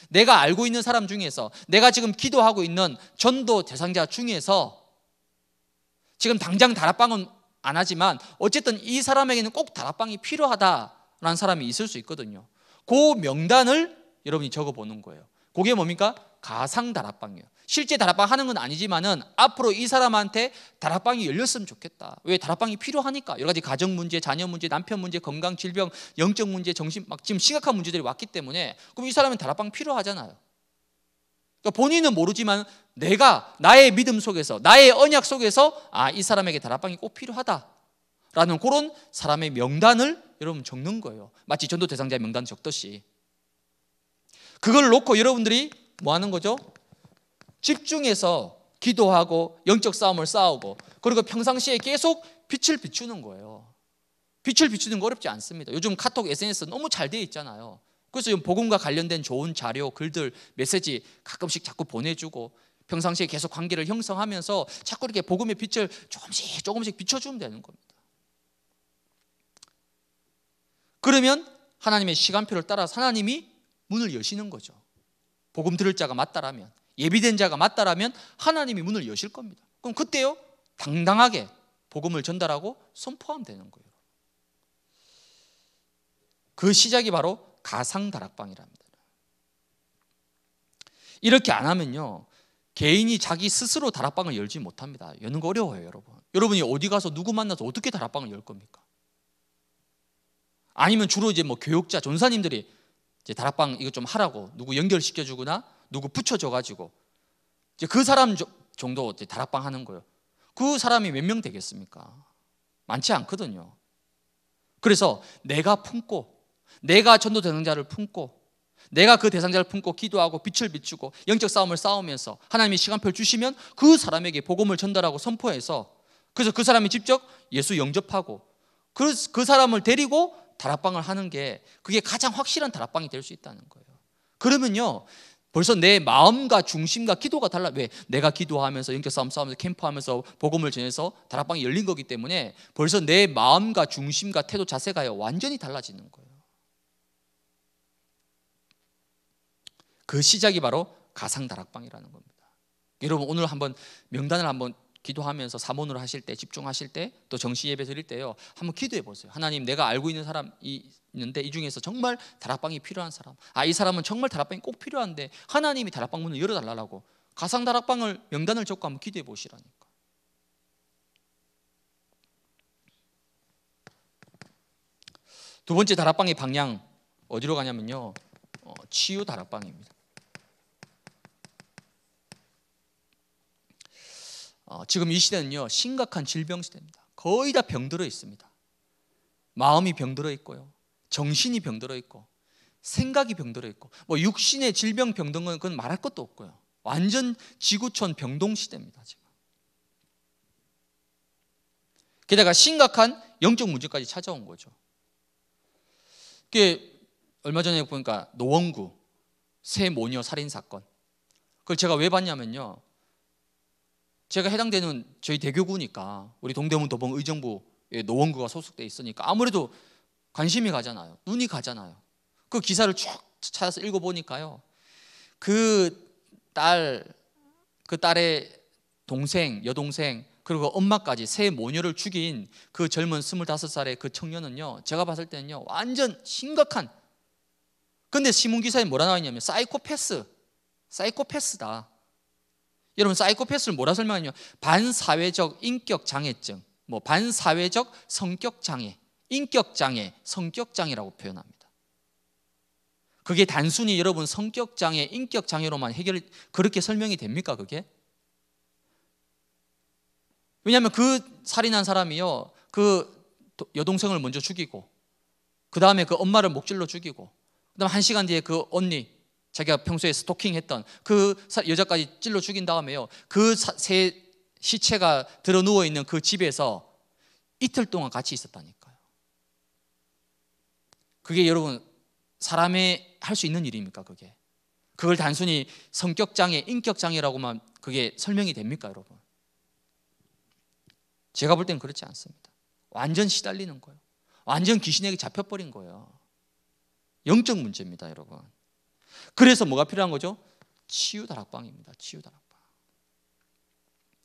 내가 알고 있는 사람 중에서 내가 지금 기도하고 있는 전도 대상자 중에서 지금 당장 다락방은 안 하지만 어쨌든 이 사람에게는 꼭 다락방이 필요하다라는 사람이 있을 수 있거든요. 그 명단을 여러분이 적어 보는 거예요. 그게 뭡니까? 가상 다락방이에요. 실제 다락방하는 건 아니지만은 앞으로 이 사람한테 다락방이 열렸으면 좋겠다. 왜 다락방이 필요하니까 여러 가지 가정 문제, 자녀 문제, 남편 문제, 건강 질병, 영적 문제, 정신 막 지금 심각한 문제들이 왔기 때문에 그럼 이 사람은 다락방 필요하잖아요. 그러니까 본인은 모르지만 내가 나의 믿음 속에서 나의 언약 속에서 아이 사람에게 다락방이 꼭 필요하다라는 그런 사람의 명단을 여러분 적는 거예요. 마치 전도 대상자의 명단 적듯이 그걸 놓고 여러분들이 뭐 하는 거죠? 집중해서 기도하고 영적 싸움을 싸우고 그리고 평상시에 계속 빛을 비추는 거예요. 빛을 비추는 거 어렵지 않습니다. 요즘 카톡 SNS 너무 잘 되어 있잖아요. 그래서 지금 복음과 관련된 좋은 자료, 글들, 메시지 가끔씩 자꾸 보내주고 평상시에 계속 관계를 형성하면서 자꾸 이렇게 복음의 빛을 조금씩 조금씩 비춰주면 되는 겁니다. 그러면 하나님의 시간표를 따라 하나님이 문을 여시는 거죠. 복음 들을 자가 맞다라면. 예비된 자가 맞다라면 하나님이 문을 여실 겁니다. 그럼 그때요 당당하게 복음을 전달하고 선포하면 되는 거예요. 그 시작이 바로 가상 다락방이랍니다. 이렇게 안 하면요 개인이 자기 스스로 다락방을 열지 못합니다. 여는 거 어려워요, 여러분. 여러분이 어디 가서 누구 만나서 어떻게 다락방을 열 겁니까? 아니면 주로 이제 뭐 교육자, 전사님들이 이제 다락방 이거 좀 하라고 누구 연결시켜 주거나 누구 붙여줘가지고 이제 그 사람 정도 다락방 하는 거예요. 그 사람이 몇 명 되겠습니까? 많지 않거든요. 그래서 내가 품고 내가 전도 대상자를 품고 내가 그 대상자를 품고 기도하고 빛을 비추고 영적 싸움을 싸우면서 하나님이 시간표를 주시면 그 사람에게 복음을 전달하고 선포해서 그래서 그 사람이 직접 예수 영접하고 그, 그 사람을 데리고 다락방을 하는 게 그게 가장 확실한 다락방이 될 수 있다는 거예요. 그러면요 벌써 내 마음과 중심과 기도가 달라. 왜? 내가 기도하면서 영적 싸움 싸우면서 캠프하면서 복음을 전해서 다락방이 열린 거기 때문에 벌써 내 마음과 중심과 태도 자세가요 완전히 달라지는 거예요. 그 시작이 바로 가상 다락방이라는 겁니다. 여러분 오늘 한번 명단을 한번 기도하면서 사모으로 하실 때 집중하실 때 또 정시 예배 드릴 때요 한번 기도해 보세요. 하나님 내가 알고 있는 사람 이 있는데 이 중에서 정말 다락방이 필요한 사람 아이 사람은 정말 다락방이 꼭 필요한데 하나님이 다락방 문을 열어달라고 가상 다락방을 명단을 적고 한번 기도해 보시라니까 두 번째 다락방의 방향 어디로 가냐면요 어, 치유 다락방입니다 어, 지금 이 시대는요 심각한 질병 시대입니다 거의 다 병들어 있습니다 마음이 병들어 있고요 정신이 병들어 있고 생각이 병들어 있고 뭐 육신의 질병 병든건 그건 말할 것도 없고요. 완전 지구촌 병동 시대입니다, 지금. 게다가 심각한 영적 문제까지 찾아온 거죠. 그게 얼마 전에 보니까 노원구 새 모녀 살인 사건. 그걸 제가 왜 봤냐면요. 제가 해당되는 저희 대교구니까 우리 동대문 도봉 의정부 노원구가 소속돼 있으니까 아무래도 관심이 가잖아요. 눈이 가잖아요. 그 기사를 쭉 찾아서 읽어보니까요. 그 딸, 그 딸의 동생, 여동생, 그리고 엄마까지 세 모녀를 죽인 그 젊은 25살의 그 청년은요. 제가 봤을 때는요. 완전 심각한. 근데 신문기사에 뭐라 나와 있냐면 사이코패스. 사이코패스다. 여러분 사이코패스를 뭐라 설명하냐 반사회적 인격 장애증, 뭐 반사회적 성격 장애. 인격장애, 성격장애라고 표현합니다. 그게 단순히 여러분 성격장애, 인격장애로만 해결, 그렇게 설명이 됩니까, 그게? 왜냐하면 그 살인한 사람이요, 그 여동생을 먼저 죽이고, 그 다음에 그 엄마를 목질로 죽이고, 그 다음 한 시간 뒤에 그 언니, 자기가 평소에 스토킹했던 그 여자까지 찔러 죽인 다음에요, 그 세 시체가 들어 누워 있는 그 집에서 이틀 동안 같이 있었다니까. 그게 여러분 사람이 할수 있는 일입니까 그게? 그걸 단순히 성격 장애, 인격 장애라고만 그게 설명이 됩니까 여러분? 제가 볼 때는 그렇지 않습니다. 완전 시달리는 거예요. 완전 귀신에게 잡혀버린 거예요. 영적 문제입니다, 여러분. 그래서 뭐가 필요한 거죠? 치유다락방입니다. 치유다락방.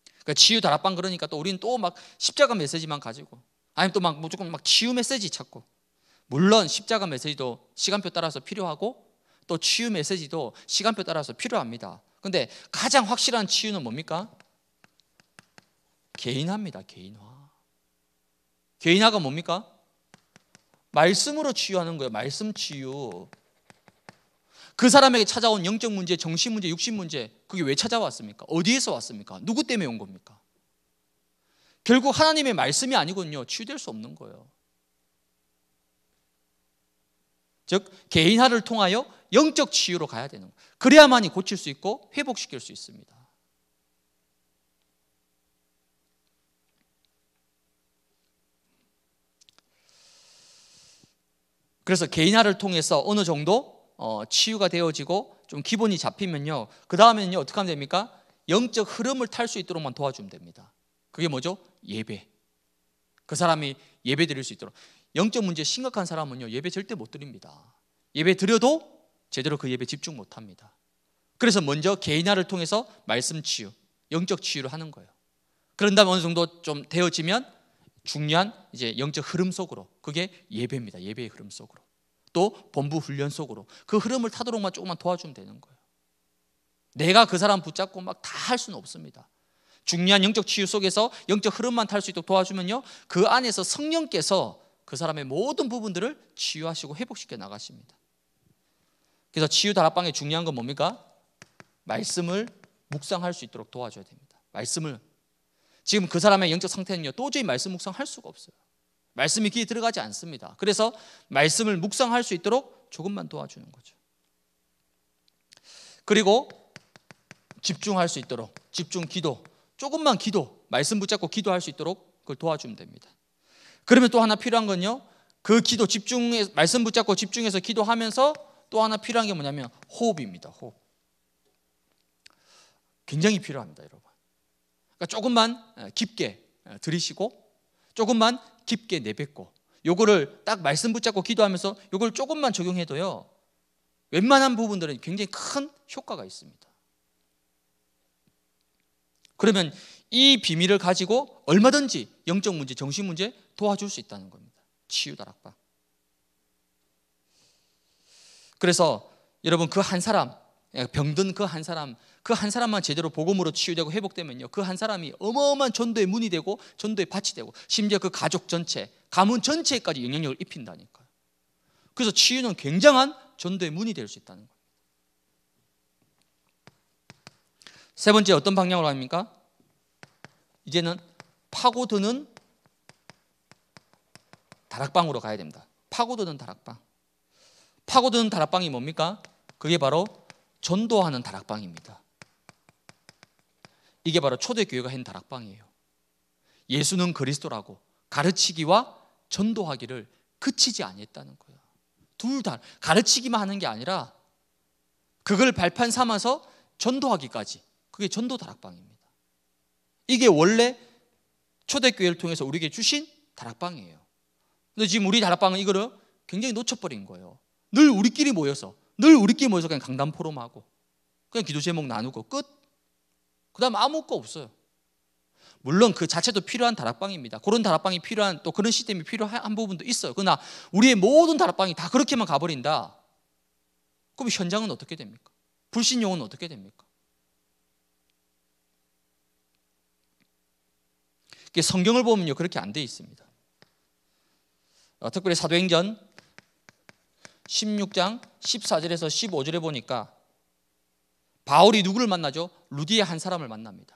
그러니까 치유다락방 그러니까 또 우리는 또 막 십자가 메시지만 가지고 아니면 또 막 무조건 막 치유 메시지 찾고 물론 십자가 메시지도 시간표 따라서 필요하고 또 치유 메시지도 시간표 따라서 필요합니다. 근데 가장 확실한 치유는 뭡니까? 개인화입니다. 개인화. 개인화가 뭡니까? 말씀으로 치유하는 거예요. 말씀 치유. 그 사람에게 찾아온 영적 문제, 정신 문제, 육신 문제, 그게 왜 찾아왔습니까? 어디에서 왔습니까? 누구 때문에 온 겁니까? 결국 하나님의 말씀이 아니군요. 치유될 수 없는 거예요. 즉 개인화를 통하여 영적 치유로 가야 되는 거예요. 그래야만이 고칠 수 있고 회복시킬 수 있습니다. 그래서 개인화를 통해서 어느 정도 어, 치유가 되어지고 좀 기본이 잡히면요. 그다음에는 어떻게 하면 됩니까? 영적 흐름을 탈 수 있도록만 도와주면 됩니다. 그게 뭐죠? 예배. 그 사람이 예배 드릴 수 있도록. 영적 문제 심각한 사람은요 예배 절대 못 드립니다. 예배 드려도 제대로 그 예배 집중 못 합니다. 그래서 먼저 개인화를 통해서 말씀 치유, 영적 치유를 하는 거예요. 그런 다음 어느 정도 좀 되어지면 중요한 이제 영적 흐름 속으로 그게 예배입니다. 예배의 흐름 속으로 또 본부 훈련 속으로 그 흐름을 타도록만 조금만 도와주면 되는 거예요. 내가 그 사람 붙잡고 막 다 할 수는 없습니다. 중요한 영적 치유 속에서 영적 흐름만 탈 수 있도록 도와주면요 그 안에서 성령께서 그 사람의 모든 부분들을 치유하시고 회복시켜 나가십니다. 그래서 치유 다락방의 중요한 건 뭡니까? 말씀을 묵상할 수 있도록 도와줘야 됩니다. 말씀을 지금 그 사람의 영적 상태는요 도저히 말씀 묵상할 수가 없어요. 말씀이 귀에 들어가지 않습니다. 그래서 말씀을 묵상할 수 있도록 조금만 도와주는 거죠. 그리고 집중할 수 있도록 집중 기도 조금만 기도 말씀 붙잡고 기도할 수 있도록 그걸 도와주면 됩니다. 그러면 또 하나 필요한 건요. 그 기도 집중해 말씀 붙잡고 집중해서 기도하면서 또 하나 필요한 게 뭐냐면 호흡입니다. 호흡. 굉장히 필요합니다, 여러분. 그러니까 조금만 예, 깊게 예, 들이시고 조금만 깊게 내뱉고 요거를 딱 말씀 붙잡고 기도하면서 요걸 조금만 적용해도요. 웬만한 부분들은 굉장히 큰 효과가 있습니다. 그러면 이 비밀을 가지고 얼마든지 영적 문제, 정신 문제 도와줄 수 있다는 겁니다. 치유다락방. 그래서 여러분 그 한 사람 예, 병든 그 한 사람 그 한 사람만 제대로 복음으로 치유되고 회복되면요 그 한 사람이 어마어마한 전도의 문이 되고 전도의 밭이 되고 심지어 그 가족 전체 가문 전체까지 영향력을 입힌다니까요 그래서 치유는 굉장한 전도의 문이 될 수 있다는 거예요 세 번째 어떤 방향으로 합니까? 이제는 파고드는 다락방으로 가야 됩니다. 파고드는 다락방. 파고드는 다락방이 뭡니까? 그게 바로 전도하는 다락방입니다. 이게 바로 초대교회가 한 다락방이에요. 예수는 그리스도라고 가르치기와 전도하기를 그치지 아니했다는 거예요. 둘다 가르치기만 하는 게 아니라 그걸 발판 삼아서 전도하기까지. 그게 전도 다락방입니다. 이게 원래 초대교회를 통해서 우리에게 주신 다락방이에요. 근데 지금 우리 다락방은 이거를 굉장히 놓쳐버린 거예요. 늘 우리끼리 모여서, 늘 우리끼리 모여서 그냥 강단 포럼하고, 그냥 기도 제목 나누고 끝. 그 다음 아무것도 없어요. 물론 그 자체도 필요한 다락방입니다. 그런 다락방이 필요한 또 그런 시스템이 필요한 부분도 있어요. 그러나 우리의 모든 다락방이 다 그렇게만 가버린다. 그럼 현장은 어떻게 됩니까? 불신용은 어떻게 됩니까? 성경을 보면요 그렇게 안 돼 있습니다. 어, 특별히 사도행전 16장 14절에서 15절에 보니까 바울이 누구를 만나죠? 루디의 한 사람을 만납니다.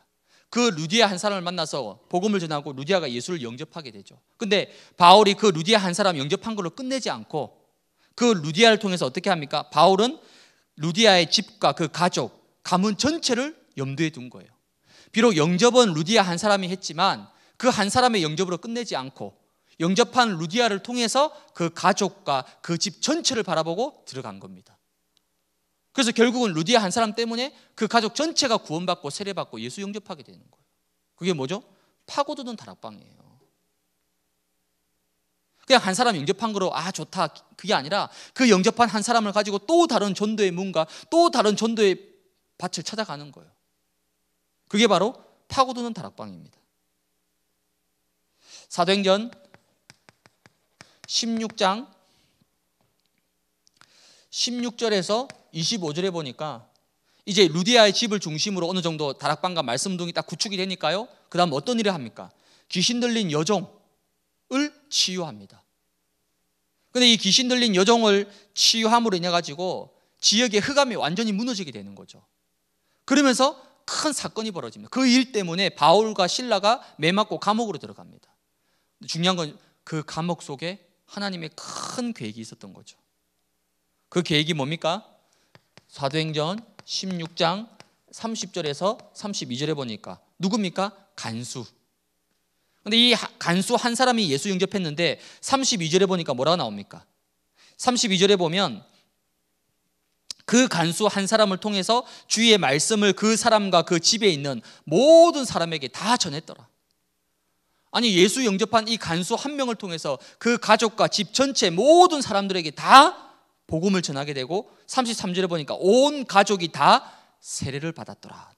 그 루디의 한 사람을 만나서 복음을 전하고 루디아가 예수를 영접하게 되죠. 근데 바울이 그 루디의 한 사람 영접한 걸로 끝내지 않고 그 루디아를 통해서 어떻게 합니까? 바울은 루디아의 집과 그 가족, 가문 전체를 염두에 둔 거예요. 비록 영접은 루디아 한 사람이 했지만 그한 사람의 영접으로 끝내지 않고 영접한 루디아를 통해서 그 가족과 그 집 전체를 바라보고 들어간 겁니다. 그래서 결국은 루디아 한 사람 때문에 그 가족 전체가 구원받고 세례받고 예수 영접하게 되는 거예요. 그게 뭐죠? 파고드는 다락방이에요. 그냥 한 사람 영접한 거로 아 좋다 그게 아니라 그 영접한 한 사람을 가지고 또 다른 전도의 문과 또 다른 전도의 밭을 찾아가는 거예요. 그게 바로 파고드는 다락방입니다. 사도행전 16장 16절에서 25절에 보니까 이제 루디아의 집을 중심으로 어느 정도 다락방과 말씀동이 딱 구축이 되니까요. 그 다음 어떤 일을 합니까? 귀신 들린 여종을 치유합니다. 근데 이 귀신 들린 여종을 치유함으로 인해 가지고 지역의 흑암이 완전히 무너지게 되는 거죠. 그러면서 큰 사건이 벌어집니다. 그 일 때문에 바울과 신라가 매맞고 감옥으로 들어갑니다. 중요한 건 그 감옥 속에 하나님의 큰 계획이 있었던 거죠. 그 계획이 뭡니까? 사도행전 16장 30절에서 32절에 보니까 누굽니까? 간수. 근데 이 간수 한 사람이 예수 영접했는데 32절에 보니까 뭐라 나옵니까? 32절에 보면 그 간수 한 사람을 통해서 주의 말씀을 그 사람과 그 집에 있는 모든 사람에게 다 전했더라. 아니 예수 영접한 이 간수 한 명을 통해서 그 가족과 집 전체 모든 사람들에게 다 복음을 전하게 되고 33절에 보니까 온 가족이 다 세례를 받았더라.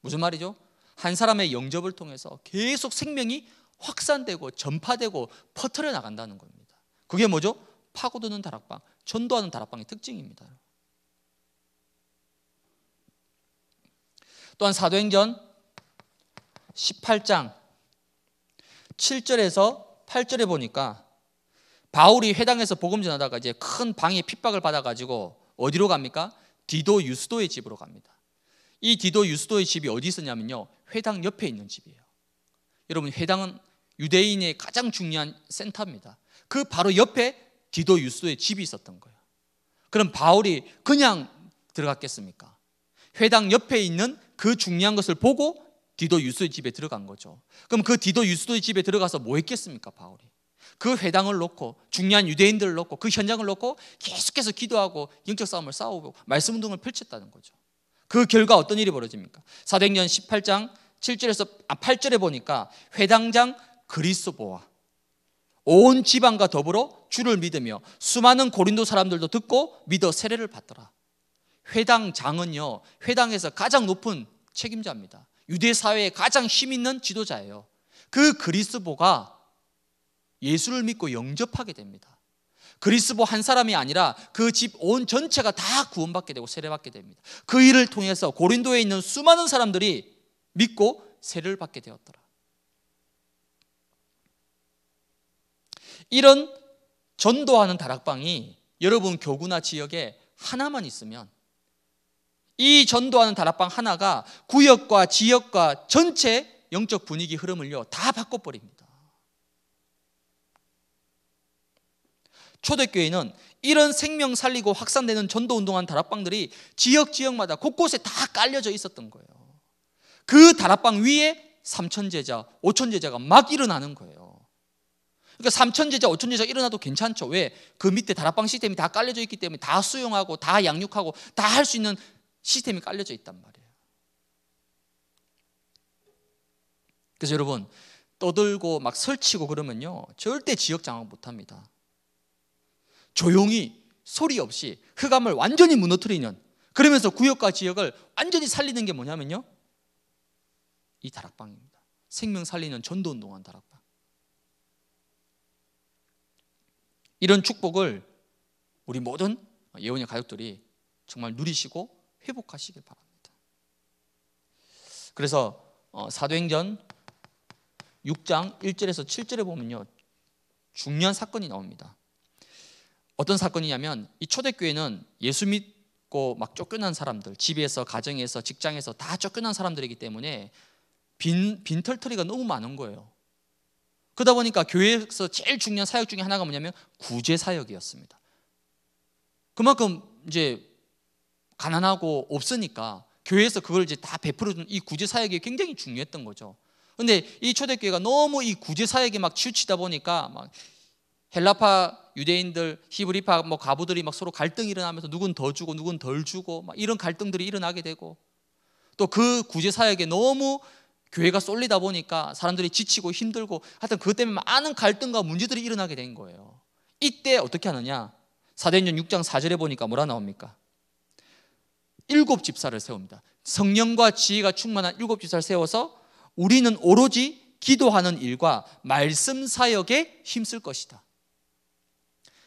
무슨 말이죠? 한 사람의 영접을 통해서 계속 생명이 확산되고 전파되고 퍼트려 나간다는 겁니다. 그게 뭐죠? 파고드는 다락방, 전도하는 다락방의 특징입니다. 또한 사도행전 18장 7절에서 8절에 보니까 바울이 회당에서 복음 전하다가 이제 큰 방에 핍박을 받아가지고 어디로 갑니까? 디도 유스도의 집으로 갑니다. 이 디도 유스도의 집이 어디 있었냐면요. 회당 옆에 있는 집이에요. 여러분, 회당은 유대인의 가장 중요한 센터입니다. 그 바로 옆에 디도 유스도의 집이 있었던 거예요. 그럼 바울이 그냥 들어갔겠습니까? 회당 옆에 있는 그 중요한 것을 보고 디도 유스의 집에 들어간 거죠. 그럼 그 디도 유스의 집에 들어가서 뭐 했겠습니까, 바울이? 그 회당을 놓고 중요한 유대인들을 놓고 그 현장을 놓고 계속해서 기도하고 영적 싸움을 싸우고 말씀 운동을 펼쳤다는 거죠. 그 결과 어떤 일이 벌어집니까? 사도행전 18장 7절에서 아, 8절에 보니까 회당장 그리스보와 온 지방과 더불어 주를 믿으며 수많은 고린도 사람들도 듣고 믿어 세례를 받더라. 회당장은요. 회당에서 가장 높은 책임자입니다. 유대 사회의 가장 힘 있는 지도자예요. 그 그리스보가 예수를 믿고 영접하게 됩니다. 그리스보 한 사람이 아니라 그 집 온 전체가 다 구원받게 되고 세례받게 됩니다. 그 일을 통해서 고린도에 있는 수많은 사람들이 믿고 세례를 받게 되었더라. 이런 전도하는 다락방이 여러분 교구나 지역에 하나만 있으면 이 전도하는 다락방 하나가 구역과 지역과 전체 영적 분위기 흐름을요, 다 바꿔버립니다. 초대교회는 이런 생명 살리고 확산되는 전도 운동한 다락방들이 지역 지역마다 곳곳에 다 깔려져 있었던 거예요. 그 다락방 위에 삼천 제자, 오천 제자가 막 일어나는 거예요. 그러니까 삼천 제자, 오천 제자 일어나도 괜찮죠. 왜? 그 밑에 다락방 시스템이 다 깔려져 있기 때문에 다 수용하고 다 양육하고 다 할 수 있는 시스템이 깔려져 있단 말이에요. 그래서 여러분 떠들고 막 설치고 그러면요 절대 지역 장악 못합니다. 조용히 소리 없이 흑암을 완전히 무너뜨리는 그러면서 구역과 지역을 완전히 살리는 게 뭐냐면요 이 다락방입니다. 생명 살리는 전도 운동한 다락방. 이런 축복을 우리 모든 예원의 가족들이 정말 누리시고 회복하시길 바랍니다. 그래서 어, 사도행전 6장 1절에서 7절에 보면요. 중요한 사건이 나옵니다. 어떤 사건이냐면 이 초대교회는 예수 믿고 막 쫓겨난 사람들, 집에서, 가정에서, 직장에서 다 쫓겨난 사람들이기 때문에 빈, 빈털터리가 너무 많은 거예요. 그러다 보니까 교회에서 제일 중요한 사역 중에 하나가 뭐냐면 구제 사역이었습니다. 그만큼 이제 가난하고 없으니까 교회에서 그걸 이제 다 베풀어준 이 구제 사역이 굉장히 중요했던 거죠. 근데 이 초대교회가 너무 이 구제 사역에 막 치우치다 보니까 막 헬라파 유대인들, 히브리파 뭐 가부들이 막 서로 갈등이 일어나면서 누군 더 주고 누군 덜 주고 막 이런 갈등들이 일어나게 되고 또 그 구제 사역에 너무 교회가 쏠리다 보니까 사람들이 지치고 힘들고 하여튼 그것 때문에 많은 갈등과 문제들이 일어나게 된 거예요. 이때 어떻게 하느냐? 사도행전 6장 4절에 보니까 뭐라 나옵니까? 일곱 집사를 세웁니다. 성령과 지혜가 충만한 일곱 집사를 세워서 우리는 오로지 기도하는 일과 말씀 사역에 힘쓸 것이다.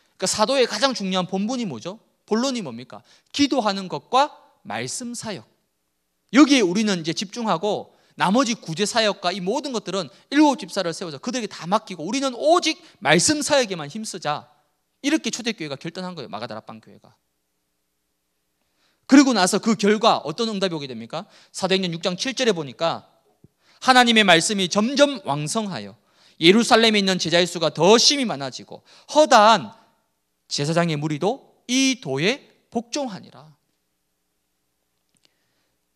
그러니까 사도의 가장 중요한 본분이 뭐죠? 본론이 뭡니까? 기도하는 것과 말씀 사역. 여기에 우리는 이제 집중하고 나머지 구제 사역과 이 모든 것들은 일곱 집사를 세워서 그들에게 다 맡기고 우리는 오직 말씀 사역에만 힘쓰자. 이렇게 초대교회가 결단한 거예요. 마가다라빵 교회가. 그리고 나서 그 결과 어떤 응답이 오게 됩니까? 사도행전 6장 7절에 보니까 하나님의 말씀이 점점 왕성하여 예루살렘에 있는 제자의 수가 더 심히 많아지고 허다한 제사장의 무리도 이 도에 복종하니라.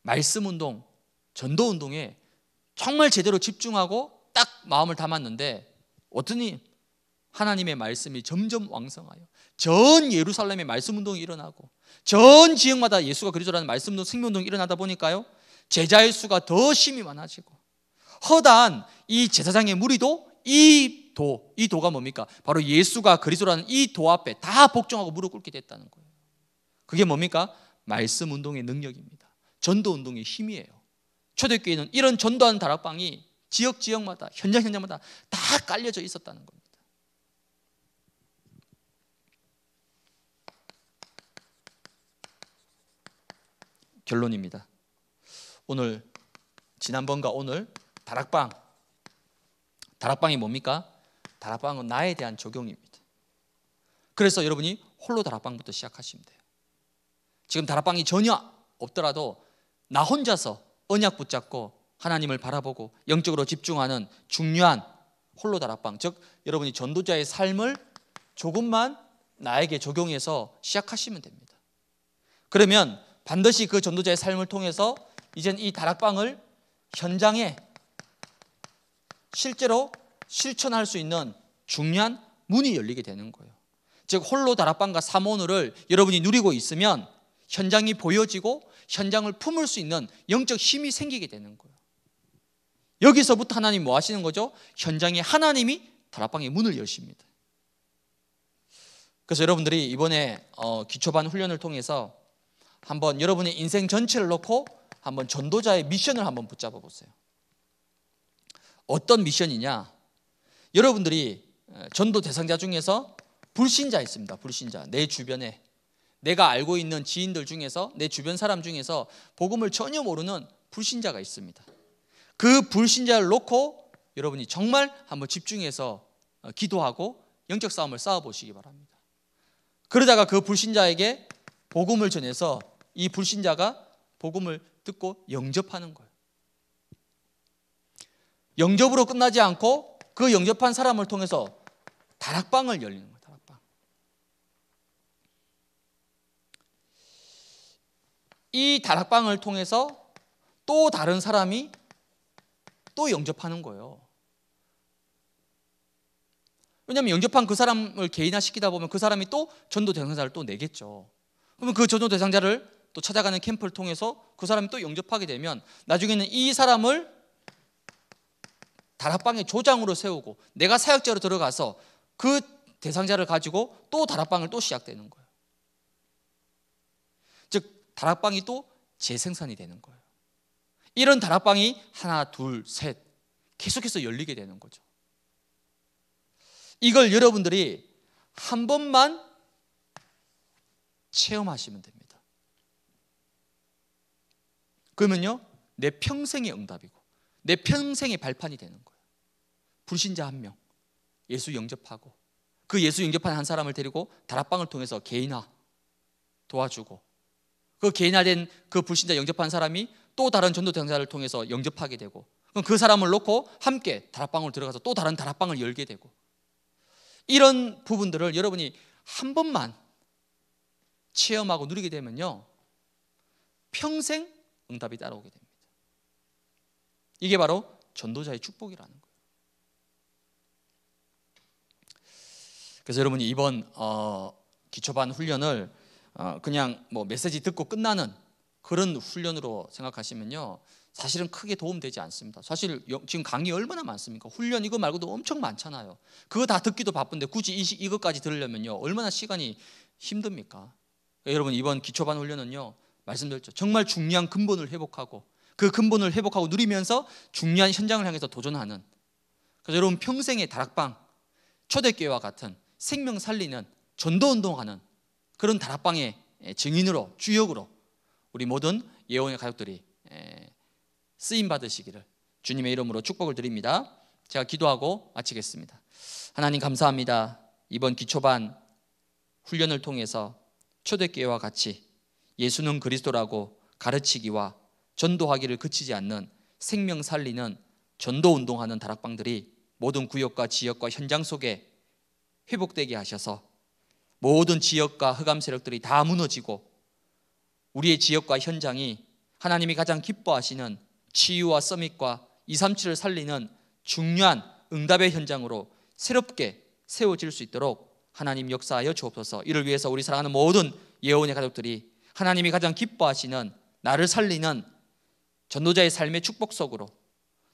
말씀 운동, 전도 운동에 정말 제대로 집중하고 딱 마음을 담았는데 어떠니 하나님의 말씀이 점점 왕성하여 전 예루살렘에 말씀 운동이 일어나고 전 지역마다 예수가 그리스도라는 말씀 운동, 생명 운동이 일어나다 보니까요. 제자의 수가 더 심히 많아지고 허단 이 제사장의 무리도 이 도, 이 도가 뭡니까? 바로 예수가 그리스도라는 이 도 앞에 다 복종하고 무릎 꿇게 됐다는 거예요. 그게 뭡니까? 말씀 운동의 능력입니다. 전도 운동의 힘이에요. 초대교회는 이런 전도하는 다락방이 지역 지역마다 현장 현장마다 다 깔려져 있었다는 겁니다. 결론입니다. 오늘 지난번과 오늘 다락방 다락방이 뭡니까? 다락방은 나에 대한 적용입니다. 그래서 여러분이 홀로 다락방부터 시작하시면 돼요. 지금 다락방이 전혀 없더라도 나 혼자서 언약 붙잡고 하나님을 바라보고 영적으로 집중하는 중요한 홀로 다락방 즉 여러분이 전도자의 삶을 조금만 나에게 적용해서 시작하시면 됩니다. 그러면 반드시 그 전도자의 삶을 통해서 이젠 이 다락방을 현장에 실제로 실천할 수 있는 중요한 문이 열리게 되는 거예요. 즉 홀로 다락방과 사모노를 여러분이 누리고 있으면 현장이 보여지고 현장을 품을 수 있는 영적 힘이 생기게 되는 거예요. 여기서부터 하나님 뭐 하시는 거죠? 현장에 하나님이 다락방의 문을 열십니다. 그래서 여러분들이 이번에 어, 기초반 훈련을 통해서 한번 여러분의 인생 전체를 놓고 한번 전도자의 미션을 한번 붙잡아 보세요. 어떤 미션이냐? 여러분들이 어, 전도 대상자 중에서 불신자 있습니다. 불신자. 내 주변에 내가 알고 있는 지인들 중에서 내 주변 사람 중에서 복음을 전혀 모르는 불신자가 있습니다. 그 불신자를 놓고 여러분이 정말 한번 집중해서 어, 기도하고 영적 싸움을 싸워 보시기 바랍니다. 그러다가 그 불신자에게 복음을 전해서 이 불신자가 복음을 듣고 영접하는 거예요. 영접으로 끝나지 않고 그 영접한 사람을 통해서 다락방을 열리는 거예요. 다락방. 이 다락방을 통해서 또 다른 사람이 또 영접하는 거예요. 왜냐하면 영접한 그 사람을 개인화시키다 보면 그 사람이 또 전도 대상자를 또 내겠죠. 그러면 그 전도 대상자를 또 찾아가는 캠프를 통해서 그 사람이 또 영접하게 되면 나중에는 이 사람을 다락방의 조장으로 세우고 내가 사역자로 들어가서 그 대상자를 가지고 또 다락방을 또 시작되는 거예요. 즉 다락방이 또 재생산이 되는 거예요. 이런 다락방이 하나 둘셋 계속해서 열리게 되는 거죠. 이걸 여러분들이 한 번만 체험하시면 됩니다. 그러면요 내 평생의 응답이고 내 평생의 발판이 되는 거예요. 불신자 한 명 예수 영접하고 그 예수 영접한 한 사람을 데리고 다락방을 통해서 개인화 도와주고 그 개인화된 그 불신자 영접한 사람이 또 다른 전도 대상자를 통해서 영접하게 되고 그럼 그 사람을 놓고 함께 다락방으로 들어가서 또 다른 다락방을 열게 되고 이런 부분들을 여러분이 한 번만 체험하고 누리게 되면요 평생 응답이 따라오게 됩니다. 이게 바로 전도자의 축복이라는 거예요. 그래서 여러분이 이번 어, 기초반 훈련을 어, 그냥 뭐 메시지 듣고 끝나는 그런 훈련으로 생각하시면요. 사실은 크게 도움되지 않습니다. 사실 지금 강의 얼마나 많습니까? 훈련 이거 말고도 엄청 많잖아요. 그거 다 듣기도 바쁜데 굳이 이, 이것까지 들으려면요. 얼마나 시간이 힘듭니까? 여러분 이번 기초반 훈련은요. 말씀드렸죠. 정말 중요한 근본을 회복하고 그 근본을 회복하고 누리면서 중요한 현장을 향해서 도전하는 그래서 여러분 평생의 다락방 초대교회와 같은 생명 살리는 전도 운동하는 그런 다락방의 증인으로 주역으로 우리 모든 예원의 가족들이 쓰임 받으시기를 주님의 이름으로 축복을 드립니다. 제가 기도하고 마치겠습니다. 하나님 감사합니다. 이번 기초반 훈련을 통해서 초대교회와 같이 예수는 그리스도라고 가르치기와 전도하기를 그치지 않는 생명 살리는 전도 운동하는 다락방들이 모든 구역과 지역과 현장 속에 회복되게 하셔서 모든 지역과 흑암 세력들이 다 무너지고 우리의 지역과 현장이 하나님이 가장 기뻐하시는 치유와 서밋과 237을 살리는 중요한 응답의 현장으로 새롭게 세워질 수 있도록 하나님 역사하여 주옵소서 이를 위해서 우리 사랑하는 모든 예원의 가족들이 하나님이 가장 기뻐하시는 나를 살리는 전도자의 삶의 축복 속으로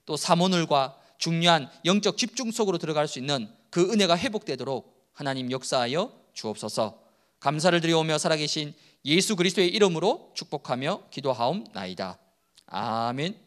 또 사모늘과 중요한 영적 집중 속으로 들어갈 수 있는 그 은혜가 회복되도록 하나님 역사하여 주옵소서. 감사를 드려오며 살아계신 예수 그리스도의 이름으로 축복하며 기도하옵나이다. 아멘.